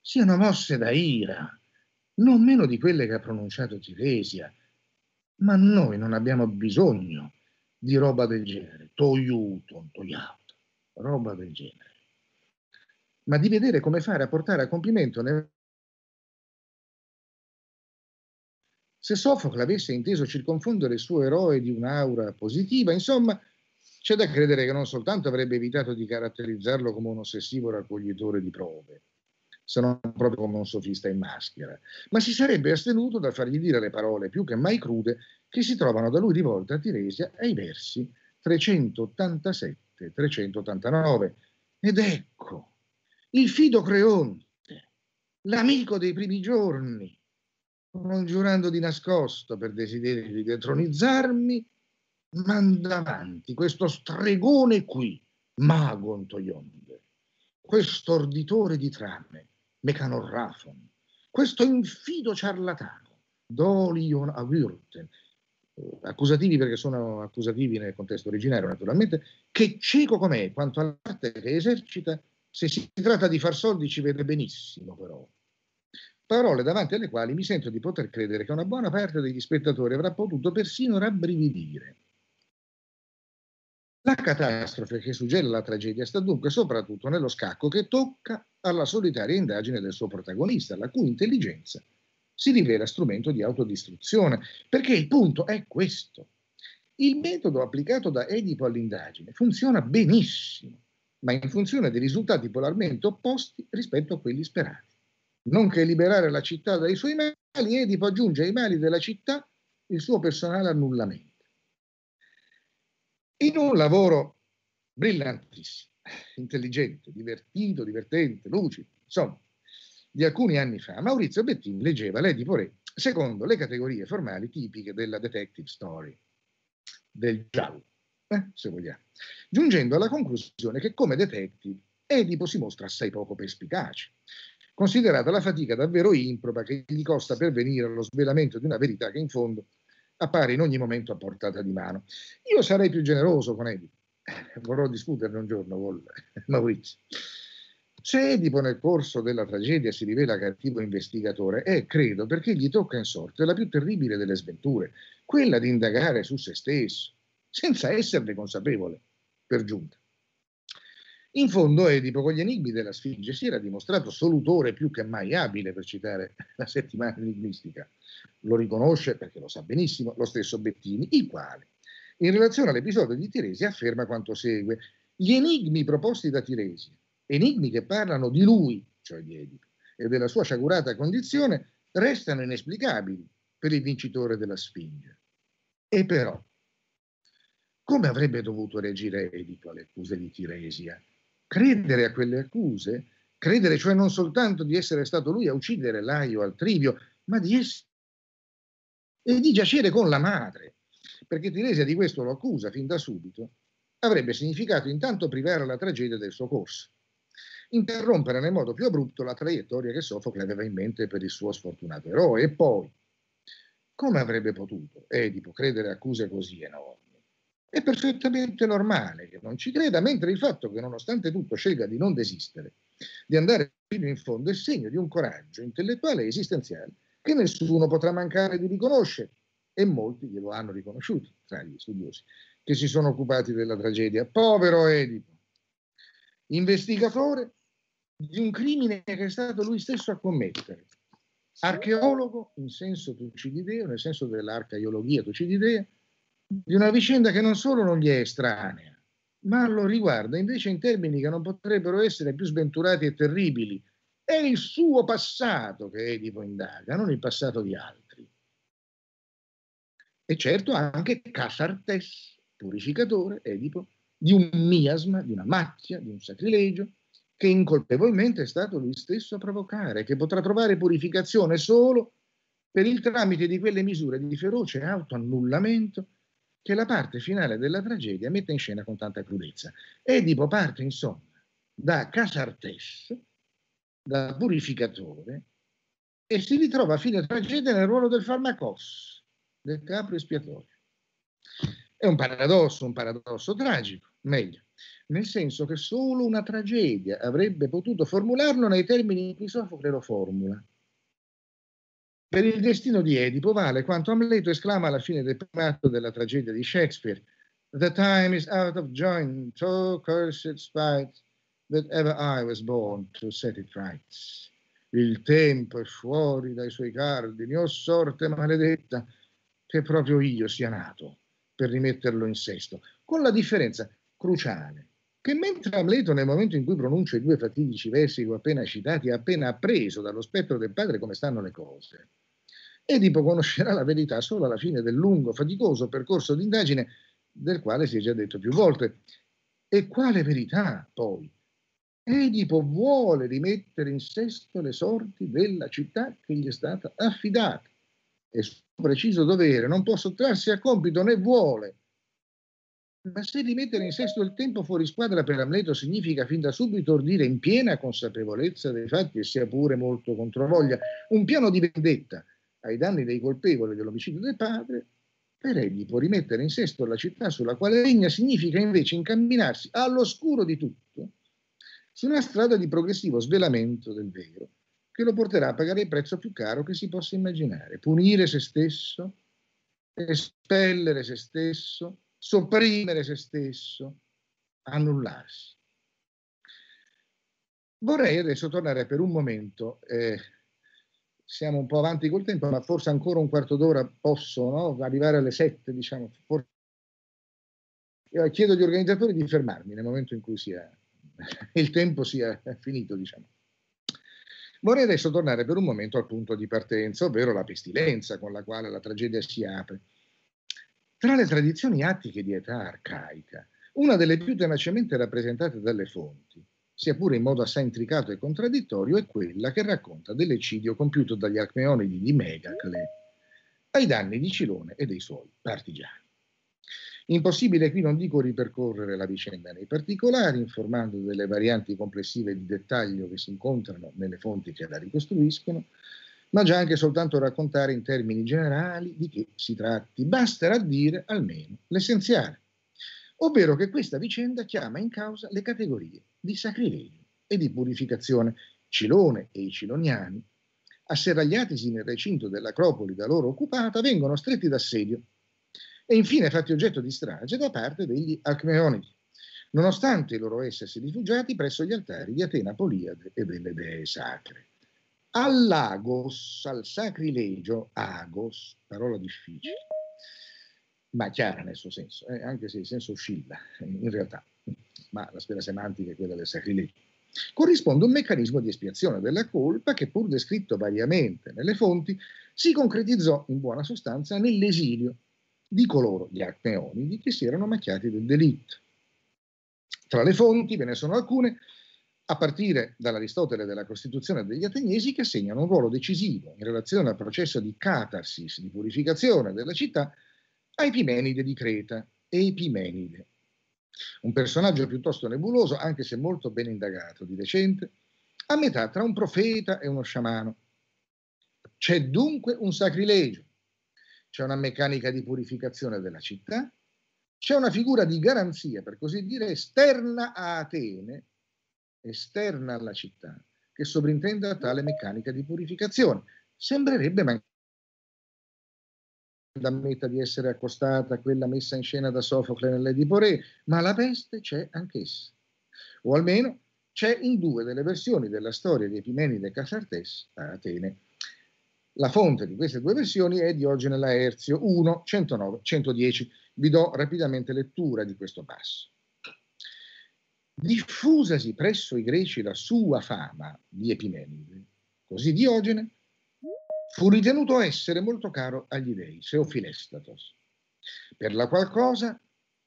[SPEAKER 1] siano mosse da ira, non meno di quelle che ha pronunciato Tiresia, ma noi non abbiamo bisogno di roba del genere, toiuton, toiaut, roba del genere, ma di vedere come fare a portare a compimento nel se Sofocle avesse inteso circonfondere il suo eroe di un'aura positiva, insomma, c'è da credere che non soltanto avrebbe evitato di caratterizzarlo come un ossessivo raccoglitore di prove, se non proprio come un sofista in maschera, ma si sarebbe astenuto dal fargli dire le parole più che mai crude che si trovano da lui rivolte a Tiresia ai versi 387-389. Ed ecco, il fido Creonte, l'amico dei primi giorni, non giurando di nascosto per desiderio di detronizzarmi, manda avanti questo stregone qui, mago Antoionde, questo orditore di trame, mecanorrafon, questo infido ciarlatano, dolion avurten, eh, accusativi perché sono accusativi nel contesto originario naturalmente, che cieco com'è quanto all'arte che esercita, se si tratta di far soldi ci vede benissimo però, parole davanti alle quali mi sento di poter credere che una buona parte degli spettatori avrà potuto persino rabbrividire. La catastrofe che suggella la tragedia sta dunque soprattutto nello scacco che tocca alla solitaria indagine del suo protagonista, la cui intelligenza si rivela strumento di autodistruzione, perché il punto è questo. Il metodo applicato da Edipo all'indagine funziona benissimo, ma in funzione di risultati polarmente opposti rispetto a quelli sperati nonché liberare la città dai suoi mali, Edipo aggiunge ai mali della città il suo personale annullamento. In un lavoro brillantissimo, intelligente, divertito, divertente, lucido, insomma, di alcuni anni fa, Maurizio Bettini leggeva l'Edipo Re secondo le categorie formali tipiche della detective story, del giallo, eh, se vogliamo, giungendo alla conclusione che come detective Edipo si mostra assai poco perspicace, considerata la fatica davvero improba che gli costa pervenire allo svelamento di una verità che in fondo appare in ogni momento a portata di mano. Io sarei più generoso con Edipo, eh, vorrò discuterne un giorno con Maurizio. Se Edipo nel corso della tragedia si rivela cattivo investigatore, è, eh, credo, perché gli tocca in sorte la più terribile delle sventure, quella di indagare su se stesso, senza esserne consapevole, per giunta. In fondo Edipo con gli enigmi della Sfinge si era dimostrato solutore più che mai abile, per citare la settimana enigmistica. Lo riconosce perché lo sa benissimo lo stesso Bettini, il quale, in relazione all'episodio di Tiresi, afferma quanto segue. Gli enigmi proposti da Tiresi, enigmi che parlano di lui, cioè di Edipo, e della sua sciagurata condizione, restano inesplicabili per il vincitore della Sfinge. E però, come avrebbe dovuto reagire Edipo alle accuse di Tiresia? credere a quelle accuse, credere cioè non soltanto di essere stato lui a uccidere Laio al Trivio, ma di essere e di giacere con la madre, perché Tiresia di questo lo accusa fin da subito, avrebbe significato intanto privare la tragedia del suo corso, interrompere nel modo più abrupto la traiettoria che Sofocle aveva in mente per il suo sfortunato eroe e poi, come avrebbe potuto Edipo credere accuse così enormi? È perfettamente normale che non ci creda, mentre il fatto che nonostante tutto scelga di non desistere, di andare fino in fondo, è segno di un coraggio intellettuale e esistenziale che nessuno potrà mancare di riconoscere e molti glielo hanno riconosciuto tra gli studiosi che si sono occupati della tragedia. Povero Edipo, investigatore di un crimine che è stato lui stesso a commettere, archeologo in senso tucidideo, nel senso dell'archeologia tucididea, di una vicenda che non solo non gli è estranea, ma lo riguarda invece in termini che non potrebbero essere più sventurati e terribili. È il suo passato che Edipo indaga, non il passato di altri. E certo anche Casartes, purificatore, Edipo, di un miasma, di una macchia, di un sacrilegio, che incolpevolmente è stato lui stesso a provocare, che potrà trovare purificazione solo per il tramite di quelle misure di feroce autoannullamento che la parte finale della tragedia mette in scena con tanta crudezza. Edipo parte insomma da Casartes, da purificatore, e si ritrova a fine tragedia nel ruolo del farmacos, del capro espiatorio. È un paradosso, un paradosso tragico, meglio, nel senso che solo una tragedia avrebbe potuto formularlo nei termini in cui Sofocle lo formula. Per il destino di Edipo vale quanto Amleto esclama alla fine del primo atto della tragedia di Shakespeare: The time is out of joint, so cursed spite that ever I was born to set it right. Il tempo è fuori dai suoi cardini, o oh sorte maledetta, che proprio io sia nato per rimetterlo in sesto, con la differenza cruciale che mentre Amleto nel momento in cui pronuncia i due fatidici versi che ho appena citati ha appena appreso dallo spettro del padre come stanno le cose, Edipo conoscerà la verità solo alla fine del lungo, faticoso percorso di indagine del quale si è già detto più volte. E quale verità, poi? Edipo vuole rimettere in sesto le sorti della città che gli è stata affidata. È suo preciso dovere, non può sottrarsi a compito né vuole. Ma se rimettere in sesto il tempo fuori squadra per Amleto significa fin da subito ordire in piena consapevolezza dei fatti e sia pure molto controvoglia, un piano di vendetta ai danni dei colpevoli dell'omicidio del padre, per egli può rimettere in sesto la città sulla quale regna, significa invece incamminarsi all'oscuro di tutto su una strada di progressivo svelamento del vero, che lo porterà a pagare il prezzo più caro che si possa immaginare, punire se stesso, espellere se stesso, sopprimere se stesso, annullarsi. Vorrei adesso tornare per un momento eh, siamo un po' avanti col tempo, ma forse ancora un quarto d'ora posso no? arrivare alle sette, diciamo. Forse... Chiedo agli organizzatori di fermarmi nel momento in cui sia, il tempo sia finito, diciamo. Vorrei adesso tornare per un momento al punto di partenza, ovvero la pestilenza con la quale la tragedia si apre. Tra le tradizioni attiche di età arcaica, una delle più tenacemente rappresentate dalle fonti, sia pure in modo assai intricato e contraddittorio, è quella che racconta dell'eccidio compiuto dagli Acmeonidi di Megacle ai danni di Cilone e dei suoi partigiani. Impossibile qui non dico ripercorrere la vicenda nei particolari, informando delle varianti complessive di dettaglio che si incontrano nelle fonti che la ricostruiscono, ma già anche soltanto raccontare in termini generali di che si tratti. Basterà dire almeno l'essenziale, ovvero che questa vicenda chiama in causa le categorie di sacrilegio e di purificazione. Cilone e i ciloniani, asserragliatisi nel recinto dell'acropoli da loro occupata, vengono stretti d'assedio e infine fatti oggetto di strage da parte degli Alcmeonidi, nonostante loro essersi rifugiati presso gli altari di Atena Poliade e delle dee sacre. All'agos, al sacrilegio, agos, parola difficile, ma chiara nel suo senso, eh, anche se il senso oscilla in realtà ma la sfera semantica è quella del sacrilegio, corrisponde un meccanismo di espiazione della colpa che, pur descritto variamente nelle fonti, si concretizzò in buona sostanza nell'esilio di coloro, gli acneonidi, che si erano macchiati del delitto. Tra le fonti ve ne sono alcune, a partire dall'Aristotele della Costituzione degli Ateniesi, che assegnano un ruolo decisivo in relazione al processo di catarsis, di purificazione della città, a Epimenide di Creta e Epimenide un personaggio piuttosto nebuloso, anche se molto ben indagato di recente, a metà tra un profeta e uno sciamano. C'è dunque un sacrilegio, c'è una meccanica di purificazione della città, c'è una figura di garanzia, per così dire, esterna a Atene, esterna alla città, che sovrintende a tale meccanica di purificazione. Sembrerebbe ma ammetta di essere accostata a quella messa in scena da Sofocle nelle di Poré, ma la peste c'è anch'essa, o almeno c'è in due delle versioni della storia di Epimenide Casartes a Atene. La fonte di queste due versioni è Diogene Laerzio 1, 109, 110. Vi do rapidamente lettura di questo passo. Diffusasi presso i greci la sua fama di Epimenide, così Diogene fu ritenuto essere molto caro agli dei, Seofinestatos, per la qual cosa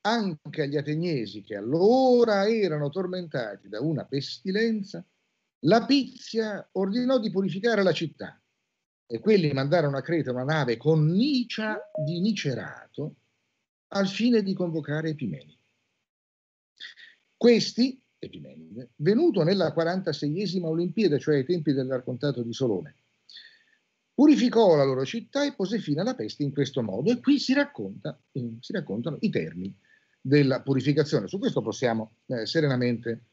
[SPEAKER 1] anche agli ateniesi che allora erano tormentati da una pestilenza, la Pizia ordinò di purificare la città e quelli mandarono a Creta una nave con Nicia di Nicerato al fine di convocare Epimenide. Questi, Epimenide, venuto nella 46esima Olimpiade, cioè ai tempi dell'arcontato di Solone, purificò la loro città e pose fine alla peste in questo modo. E qui si, racconta, si raccontano i termini della purificazione. Su questo possiamo eh, serenamente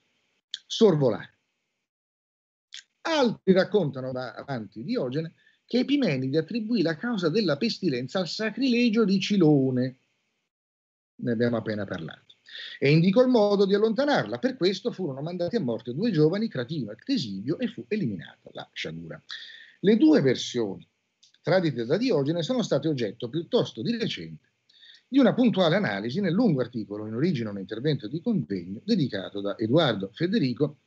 [SPEAKER 1] sorvolare. Altri raccontano da avanti Diogene che Epimenide attribuì la causa della pestilenza al sacrilegio di Cilone, ne abbiamo appena parlato, e indicò il modo di allontanarla. Per questo furono mandati a morte due giovani, Cratino e Ctesibio, e fu eliminata la sciagura. Le due versioni tradite da Diogene sono state oggetto piuttosto di recente di una puntuale analisi nel lungo articolo in origine un intervento di convegno dedicato da Edoardo Federico,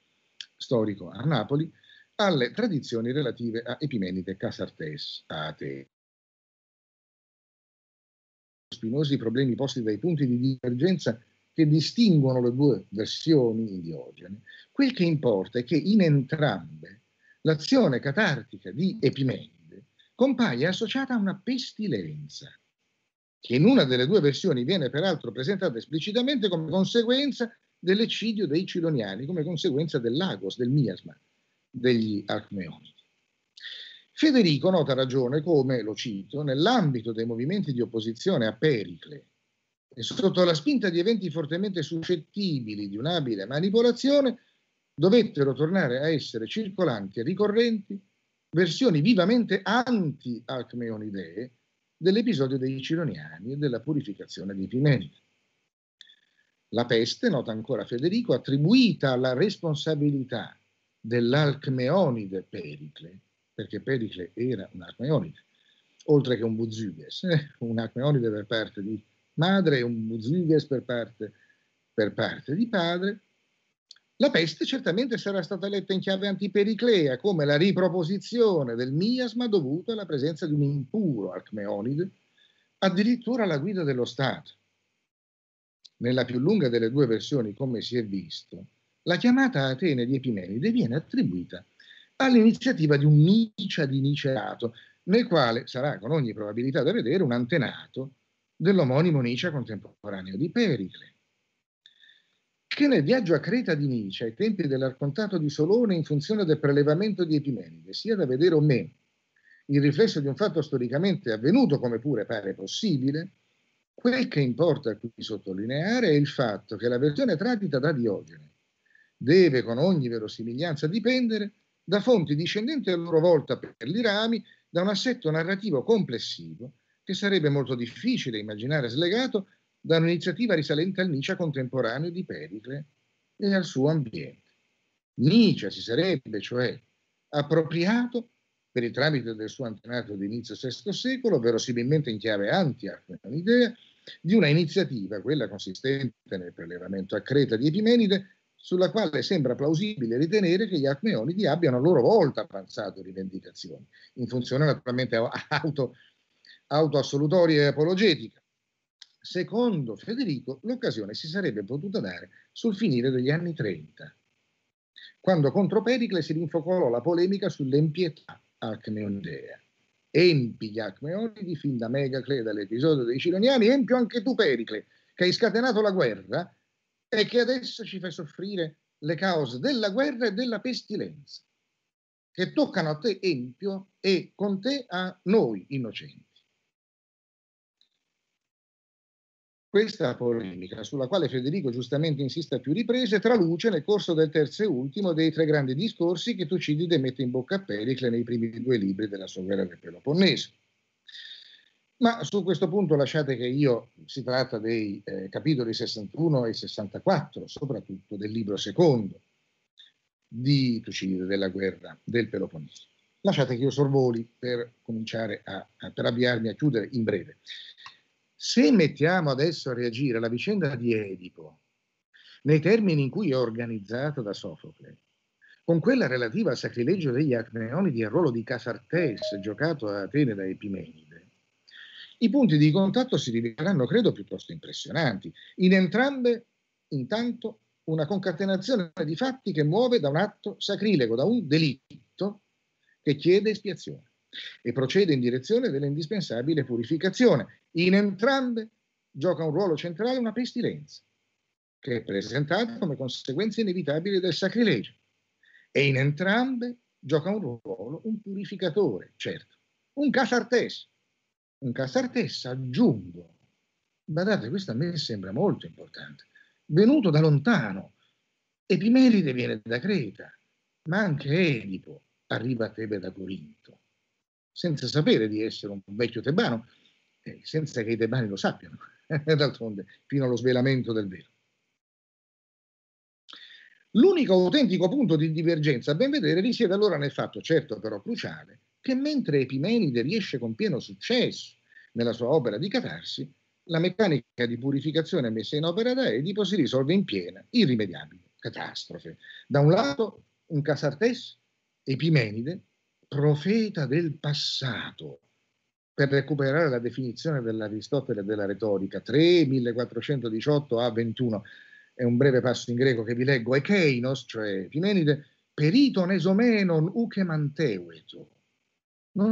[SPEAKER 1] storico a Napoli, alle tradizioni relative a Epimenide Casartes a Atene. Spinosi problemi posti dai punti di divergenza che distinguono le due versioni di Diogene. Quel che importa è che in entrambe l'azione catartica di Epimende compaia associata a una pestilenza, che in una delle due versioni viene peraltro presentata esplicitamente come conseguenza dell'eccidio dei Ciloniani, come conseguenza dell'Agos, del miasma degli Alcmeonidi. Federico nota ragione come, lo cito, nell'ambito dei movimenti di opposizione a Pericle e sotto la spinta di eventi fortemente suscettibili di un'abile manipolazione, dovettero tornare a essere circolanti e ricorrenti versioni vivamente anti-alcmeonidee dell'episodio dei Cironiani e della purificazione di Pimenide. La peste, nota ancora Federico, attribuita alla responsabilità dell'alcmeonide Pericle, perché Pericle era un alcmeonide, oltre che un buzides, eh? un alcmeonide per parte di madre e un buzides per parte, per parte di padre, la peste certamente sarà stata letta in chiave antipericlea, come la riproposizione del miasma dovuta alla presenza di un impuro Alcmeonide, addirittura alla guida dello Stato. Nella più lunga delle due versioni, come si è visto, la chiamata Atene di Epimenide viene attribuita all'iniziativa di un Nicia di Niceato, nel quale sarà con ogni probabilità da vedere un antenato dell'omonimo Nicia contemporaneo di Pericle che nel viaggio a Creta di Nice, ai tempi dell'arcontato di Solone, in funzione del prelevamento di Epimenide, sia da vedere o meno il riflesso di un fatto storicamente avvenuto, come pure pare possibile, quel che importa qui sottolineare è il fatto che la versione tradita da Diogene deve con ogni verosimiglianza dipendere da fonti discendenti a loro volta per gli rami da un assetto narrativo complessivo che sarebbe molto difficile immaginare slegato da un'iniziativa risalente al Nicea contemporaneo di Pericle e al suo ambiente. Nicea si sarebbe cioè appropriato per il tramite del suo antenato di inizio VI secolo, verosimilmente in chiave anti-arcanidea, di una iniziativa, quella consistente nel prelevamento a Creta di Epimenide, sulla quale sembra plausibile ritenere che gli Acmeonidi abbiano a loro volta avanzato rivendicazioni, in funzione naturalmente auto, autoassolutoria e apologetica secondo Federico, l'occasione si sarebbe potuta dare sul finire degli anni 30, quando contro Pericle si rinfocolò la polemica sull'empietà acmeondea. Empi gli acmeonidi fin da Megacle dall'episodio dei Cironiani, empio anche tu Pericle, che hai scatenato la guerra e che adesso ci fai soffrire le cause della guerra e della pestilenza, che toccano a te, Empio, e con te a noi, innocenti. Questa polemica, sulla quale Federico giustamente insiste a più riprese, traluce nel corso del terzo e ultimo dei tre grandi discorsi che Tucidide mette in bocca a Pericle nei primi due libri della sua guerra del Peloponnese. Ma su questo punto lasciate che io, si tratta dei eh, capitoli 61 e 64, soprattutto del libro secondo di Tucidide della guerra del Peloponnese. Lasciate che io sorvoli per cominciare a, a per avviarmi a chiudere in breve. Se mettiamo adesso a reagire la vicenda di Edipo, nei termini in cui è organizzata da Sofocle, con quella relativa al sacrilegio degli Acneonidi e al ruolo di Casartes giocato a Atene da Epimenide, i punti di contatto si riveleranno, credo, piuttosto impressionanti. In entrambe, intanto, una concatenazione di fatti che muove da un atto sacrilego, da un delitto che chiede espiazione e procede in direzione dell'indispensabile purificazione. In entrambe gioca un ruolo centrale una pestilenza, che è presentata come conseguenza inevitabile del sacrilegio. E in entrambe gioca un ruolo un purificatore, certo, un casartes. Un casartes, aggiungo. guardate, questo a me sembra molto importante. Venuto da lontano, Epimelide viene da Creta, ma anche Edipo arriva a Tebe da Corinto senza sapere di essere un vecchio tebano, eh, senza che i tebani lo sappiano, d'altronde, fino allo svelamento del vero. L'unico autentico punto di divergenza, a ben vedere, risiede allora nel fatto, certo però cruciale, che mentre Epimenide riesce con pieno successo nella sua opera di catarsi, la meccanica di purificazione messa in opera da Edipo si risolve in piena, irrimediabile catastrofe. Da un lato un Casartes, Epimenide, profeta del passato, per recuperare la definizione dell'Aristotele della retorica, 3, 1418 a 21, è un breve passo in greco che vi leggo, Ekeinos, cioè Pimenide, periton esomenon uche Non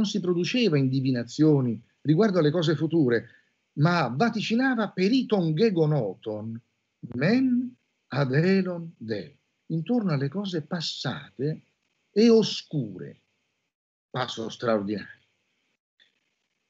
[SPEAKER 1] si produceva in divinazioni riguardo alle cose future, ma vaticinava periton gegonoton, men ad elon de, intorno alle cose passate e oscure, passo ah, straordinario.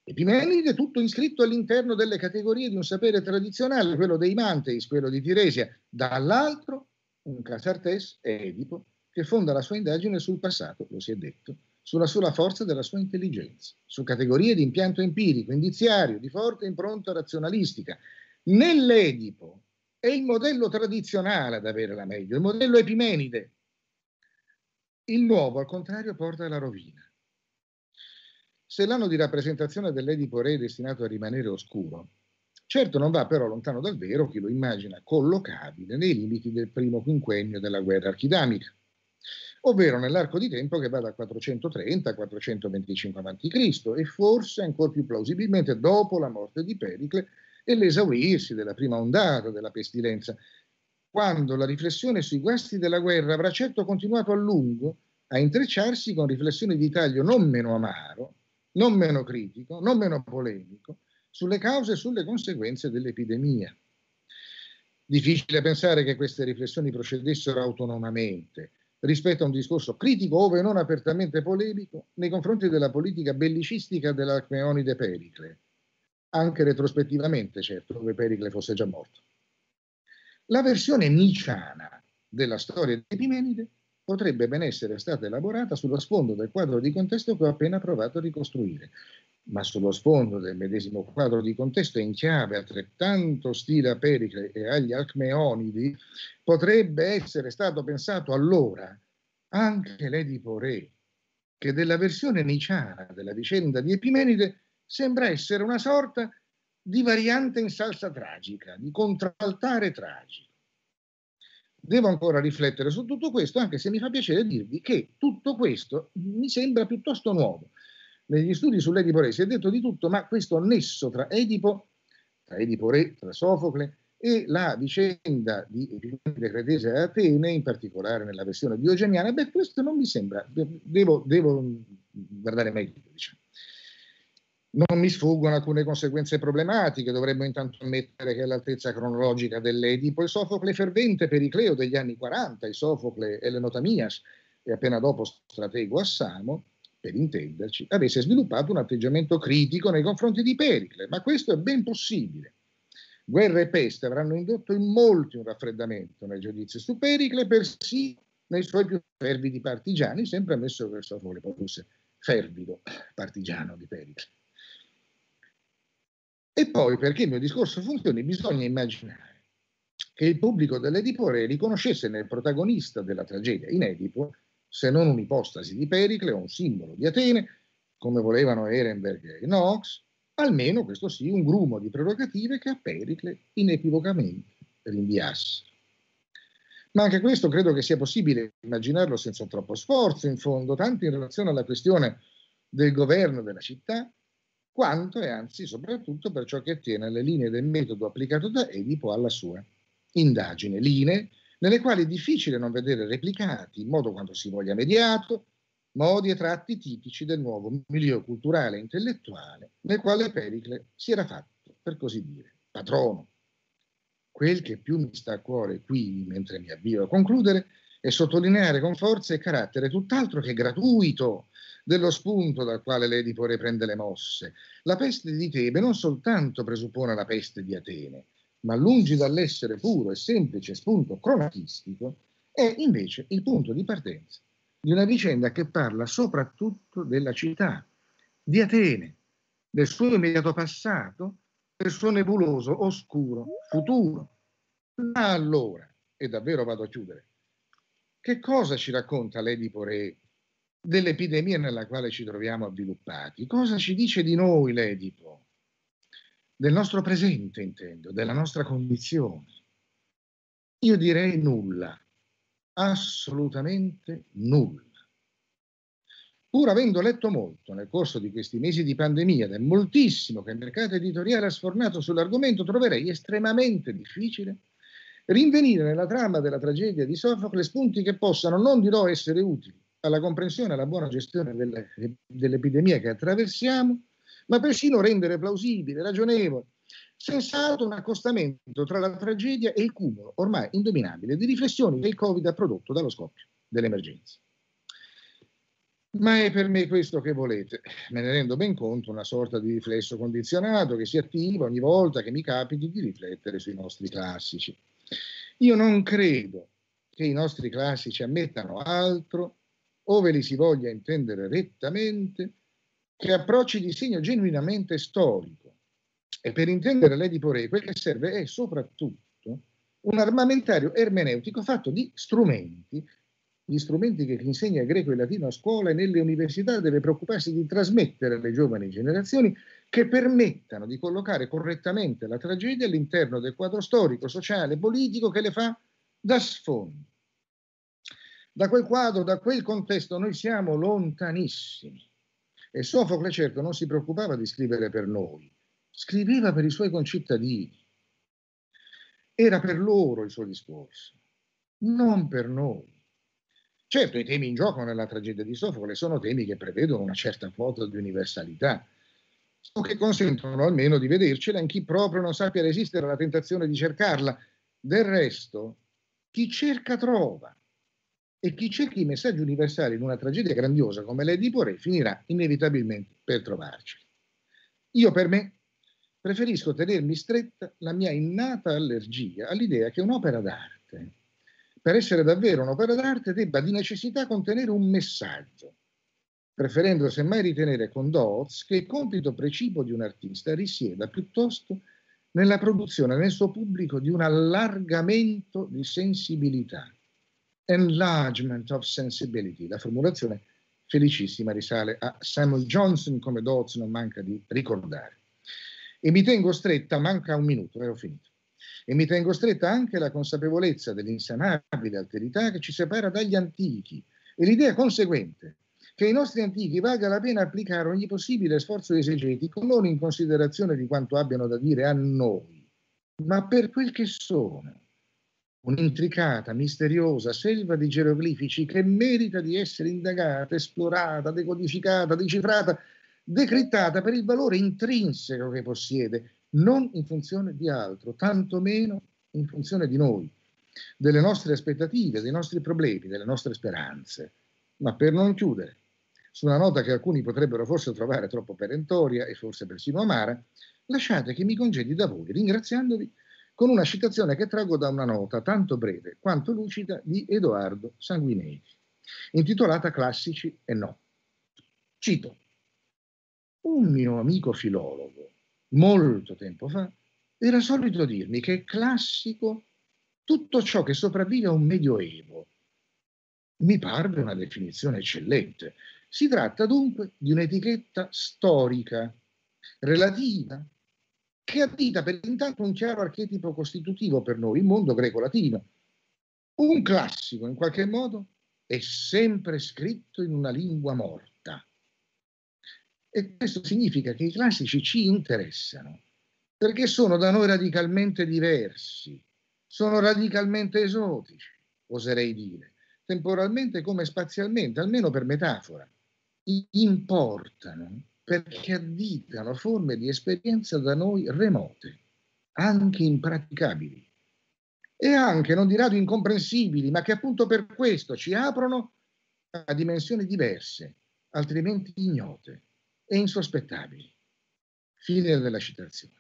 [SPEAKER 1] Epimenide, tutto iscritto all'interno delle categorie di un sapere tradizionale, quello dei Manteis, quello di Tiresia, dall'altro un Casartes Edipo che fonda la sua indagine sul passato, lo si è detto, sulla sola forza della sua intelligenza, su categorie di impianto empirico, indiziario, di forte impronta razionalistica. Nell'Edipo è il modello tradizionale ad avere la meglio, il modello Epimenide. Il nuovo, al contrario, porta alla rovina se l'anno di rappresentazione dell'Edipo Re è destinato a rimanere oscuro, certo non va però lontano dal vero chi lo immagina collocabile nei limiti del primo quinquennio della guerra archidamica, ovvero nell'arco di tempo che va da 430 a 425 a.C. e forse ancora più plausibilmente dopo la morte di Pericle e l'esaurirsi della prima ondata della pestilenza, quando la riflessione sui guasti della guerra avrà certo continuato a lungo a intrecciarsi con riflessioni di taglio non meno amaro non meno critico, non meno polemico, sulle cause e sulle conseguenze dell'epidemia. Difficile pensare che queste riflessioni procedessero autonomamente rispetto a un discorso critico, ove non apertamente polemico, nei confronti della politica bellicistica dell'Alcmeonide Pericle, anche retrospettivamente, certo, dove Pericle fosse già morto. La versione niciana della storia di Epimenide potrebbe ben essere stata elaborata sullo sfondo del quadro di contesto che ho appena provato a ricostruire, ma sullo sfondo del medesimo quadro di contesto in chiave altrettanto stile a Pericle e agli Alcmeonidi, potrebbe essere stato pensato allora anche l'Edipo Re, che della versione niciana della vicenda di Epimenide sembra essere una sorta di variante in salsa tragica, di contraltare tragico. Devo ancora riflettere su tutto questo, anche se mi fa piacere dirvi che tutto questo mi sembra piuttosto nuovo. Negli studi sull'Edipo Re si è detto di tutto, ma questo nesso tra Edipo, tra Edipo Re, tra Sofocle e la vicenda di Epimente Cretese a Atene, in particolare nella versione di Eugeniana, beh, questo non mi sembra, devo, devo mm, guardare meglio, diciamo. Non mi sfuggono alcune conseguenze problematiche, dovremmo intanto ammettere che è all'altezza cronologica dell'Edipo il Sofocle fervente Pericleo degli anni 40, il Sofocle e Elenotamias e appena dopo Stratego a Samo, per intenderci, avesse sviluppato un atteggiamento critico nei confronti di Pericle, ma questo è ben possibile. Guerra e peste avranno indotto in molti un raffreddamento nel giudizio su Pericle, persino nei suoi più fervidi partigiani, sempre ammesso che il Sofocle fosse fervido partigiano di Pericle. E poi, perché il mio discorso funzioni, bisogna immaginare che il pubblico dell'Edipo Re riconoscesse nel protagonista della tragedia in Edipo, se non un'ipostasi di Pericle o un simbolo di Atene, come volevano Ehrenberg e Knox, almeno, questo sì, un grumo di prerogative che a Pericle inequivocamente rinviasse. Ma anche questo credo che sia possibile immaginarlo senza troppo sforzo, in fondo, tanto in relazione alla questione del governo della città, quanto e anzi soprattutto per ciò che attiene alle linee del metodo applicato da Edipo alla sua indagine, linee nelle quali è difficile non vedere replicati, in modo quanto si voglia mediato, modi e tratti tipici del nuovo milieu culturale e intellettuale nel quale Pericle si era fatto, per così dire, patrono. Quel che più mi sta a cuore qui, mentre mi avvio a concludere, è sottolineare con forza il carattere tutt'altro che gratuito dello spunto dal quale l'Edipo riprende le mosse. La peste di Tebe non soltanto presuppone la peste di Atene, ma lungi dall'essere puro e semplice spunto cronatistico, è invece il punto di partenza di una vicenda che parla soprattutto della città, di Atene, del suo immediato passato, del suo nebuloso, oscuro futuro. Ma allora, e davvero vado a chiudere, che cosa ci racconta l'Edipo Re dell'epidemia nella quale ci troviamo avviluppati. Cosa ci dice di noi l'Edipo? Del nostro presente, intendo, della nostra condizione. Io direi nulla, assolutamente nulla. Pur avendo letto molto nel corso di questi mesi di pandemia del moltissimo che il mercato editoriale ha sfornato sull'argomento, troverei estremamente difficile rinvenire nella trama della tragedia di Sofocle spunti che possano, non dirò essere utili, alla comprensione e alla buona gestione delle, dell'epidemia che attraversiamo, ma persino rendere plausibile, ragionevole, sensato un accostamento tra la tragedia e il cumulo ormai indominabile di riflessioni che il Covid ha prodotto dallo scoppio dell'emergenza. Ma è per me questo che volete, me ne rendo ben conto, una sorta di riflesso condizionato che si attiva ogni volta che mi capiti di riflettere sui nostri classici. Io non credo che i nostri classici ammettano altro ove li si voglia intendere rettamente, che approcci di segno genuinamente storico. E per intendere l'Edipo Re, quel che serve è soprattutto un armamentario ermeneutico fatto di strumenti, gli strumenti che chi insegna greco e latino a scuola e nelle università deve preoccuparsi di trasmettere alle giovani generazioni che permettano di collocare correttamente la tragedia all'interno del quadro storico, sociale e politico che le fa da sfondo. Da quel quadro, da quel contesto noi siamo lontanissimi. E Sofocle certo non si preoccupava di scrivere per noi, scriveva per i suoi concittadini. Era per loro il suo discorso, non per noi. Certo, i temi in gioco nella tragedia di Sofocle sono temi che prevedono una certa quota di universalità, o che consentono almeno di vedercela in chi proprio non sappia resistere alla tentazione di cercarla. Del resto, chi cerca trova e chi cerchi i messaggi universali in una tragedia grandiosa come l'Edipo Re finirà inevitabilmente per trovarci. Io per me preferisco tenermi stretta la mia innata allergia all'idea che un'opera d'arte, per essere davvero un'opera d'arte, debba di necessità contenere un messaggio, preferendo semmai ritenere con Doz che il compito precipuo di un artista risieda piuttosto nella produzione nel suo pubblico di un allargamento di sensibilità Enlargement of Sensibility. La formulazione felicissima risale a Samuel Johnson, come Dodds non manca di ricordare. E mi tengo stretta, manca un minuto e eh, ho finito. E mi tengo stretta anche la consapevolezza dell'insanabile alterità che ci separa dagli antichi e l'idea conseguente che ai nostri antichi valga la pena applicare ogni possibile sforzo esegetico non in considerazione di quanto abbiano da dire a noi, ma per quel che sono un'intricata, misteriosa selva di geroglifici che merita di essere indagata, esplorata, decodificata, decifrata, decrittata per il valore intrinseco che possiede, non in funzione di altro, tantomeno in funzione di noi, delle nostre aspettative, dei nostri problemi, delle nostre speranze. Ma per non chiudere, su una nota che alcuni potrebbero forse trovare troppo perentoria e forse persino amara, lasciate che mi congedi da voi ringraziandovi con una citazione che traggo da una nota tanto breve quanto lucida di Edoardo Sanguinelli, intitolata Classici e no. Cito, un mio amico filologo, molto tempo fa, era solito dirmi che è classico tutto ciò che sopravvive a un medioevo. Mi parve una definizione eccellente. Si tratta dunque di un'etichetta storica relativa che addita per intanto un chiaro archetipo costitutivo per noi, il mondo greco-latino. Un classico, in qualche modo, è sempre scritto in una lingua morta. E questo significa che i classici ci interessano, perché sono da noi radicalmente diversi, sono radicalmente esotici, oserei dire, temporalmente come spazialmente, almeno per metafora. Importano perché additano forme di esperienza da noi remote, anche impraticabili e anche non di rado incomprensibili, ma che appunto per questo ci aprono a dimensioni diverse, altrimenti ignote e insospettabili. Fine della citazione.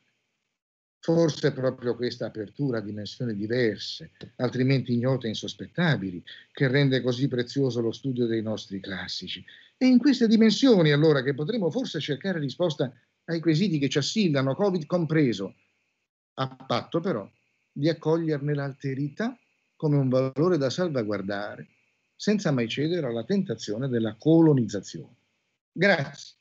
[SPEAKER 1] Forse è proprio questa apertura a dimensioni diverse, altrimenti ignote e insospettabili, che rende così prezioso lo studio dei nostri classici è in queste dimensioni allora che potremo forse cercare risposta ai quesiti che ci assillano, Covid compreso, a patto però di accoglierne l'alterità come un valore da salvaguardare, senza mai cedere alla tentazione della colonizzazione. Grazie.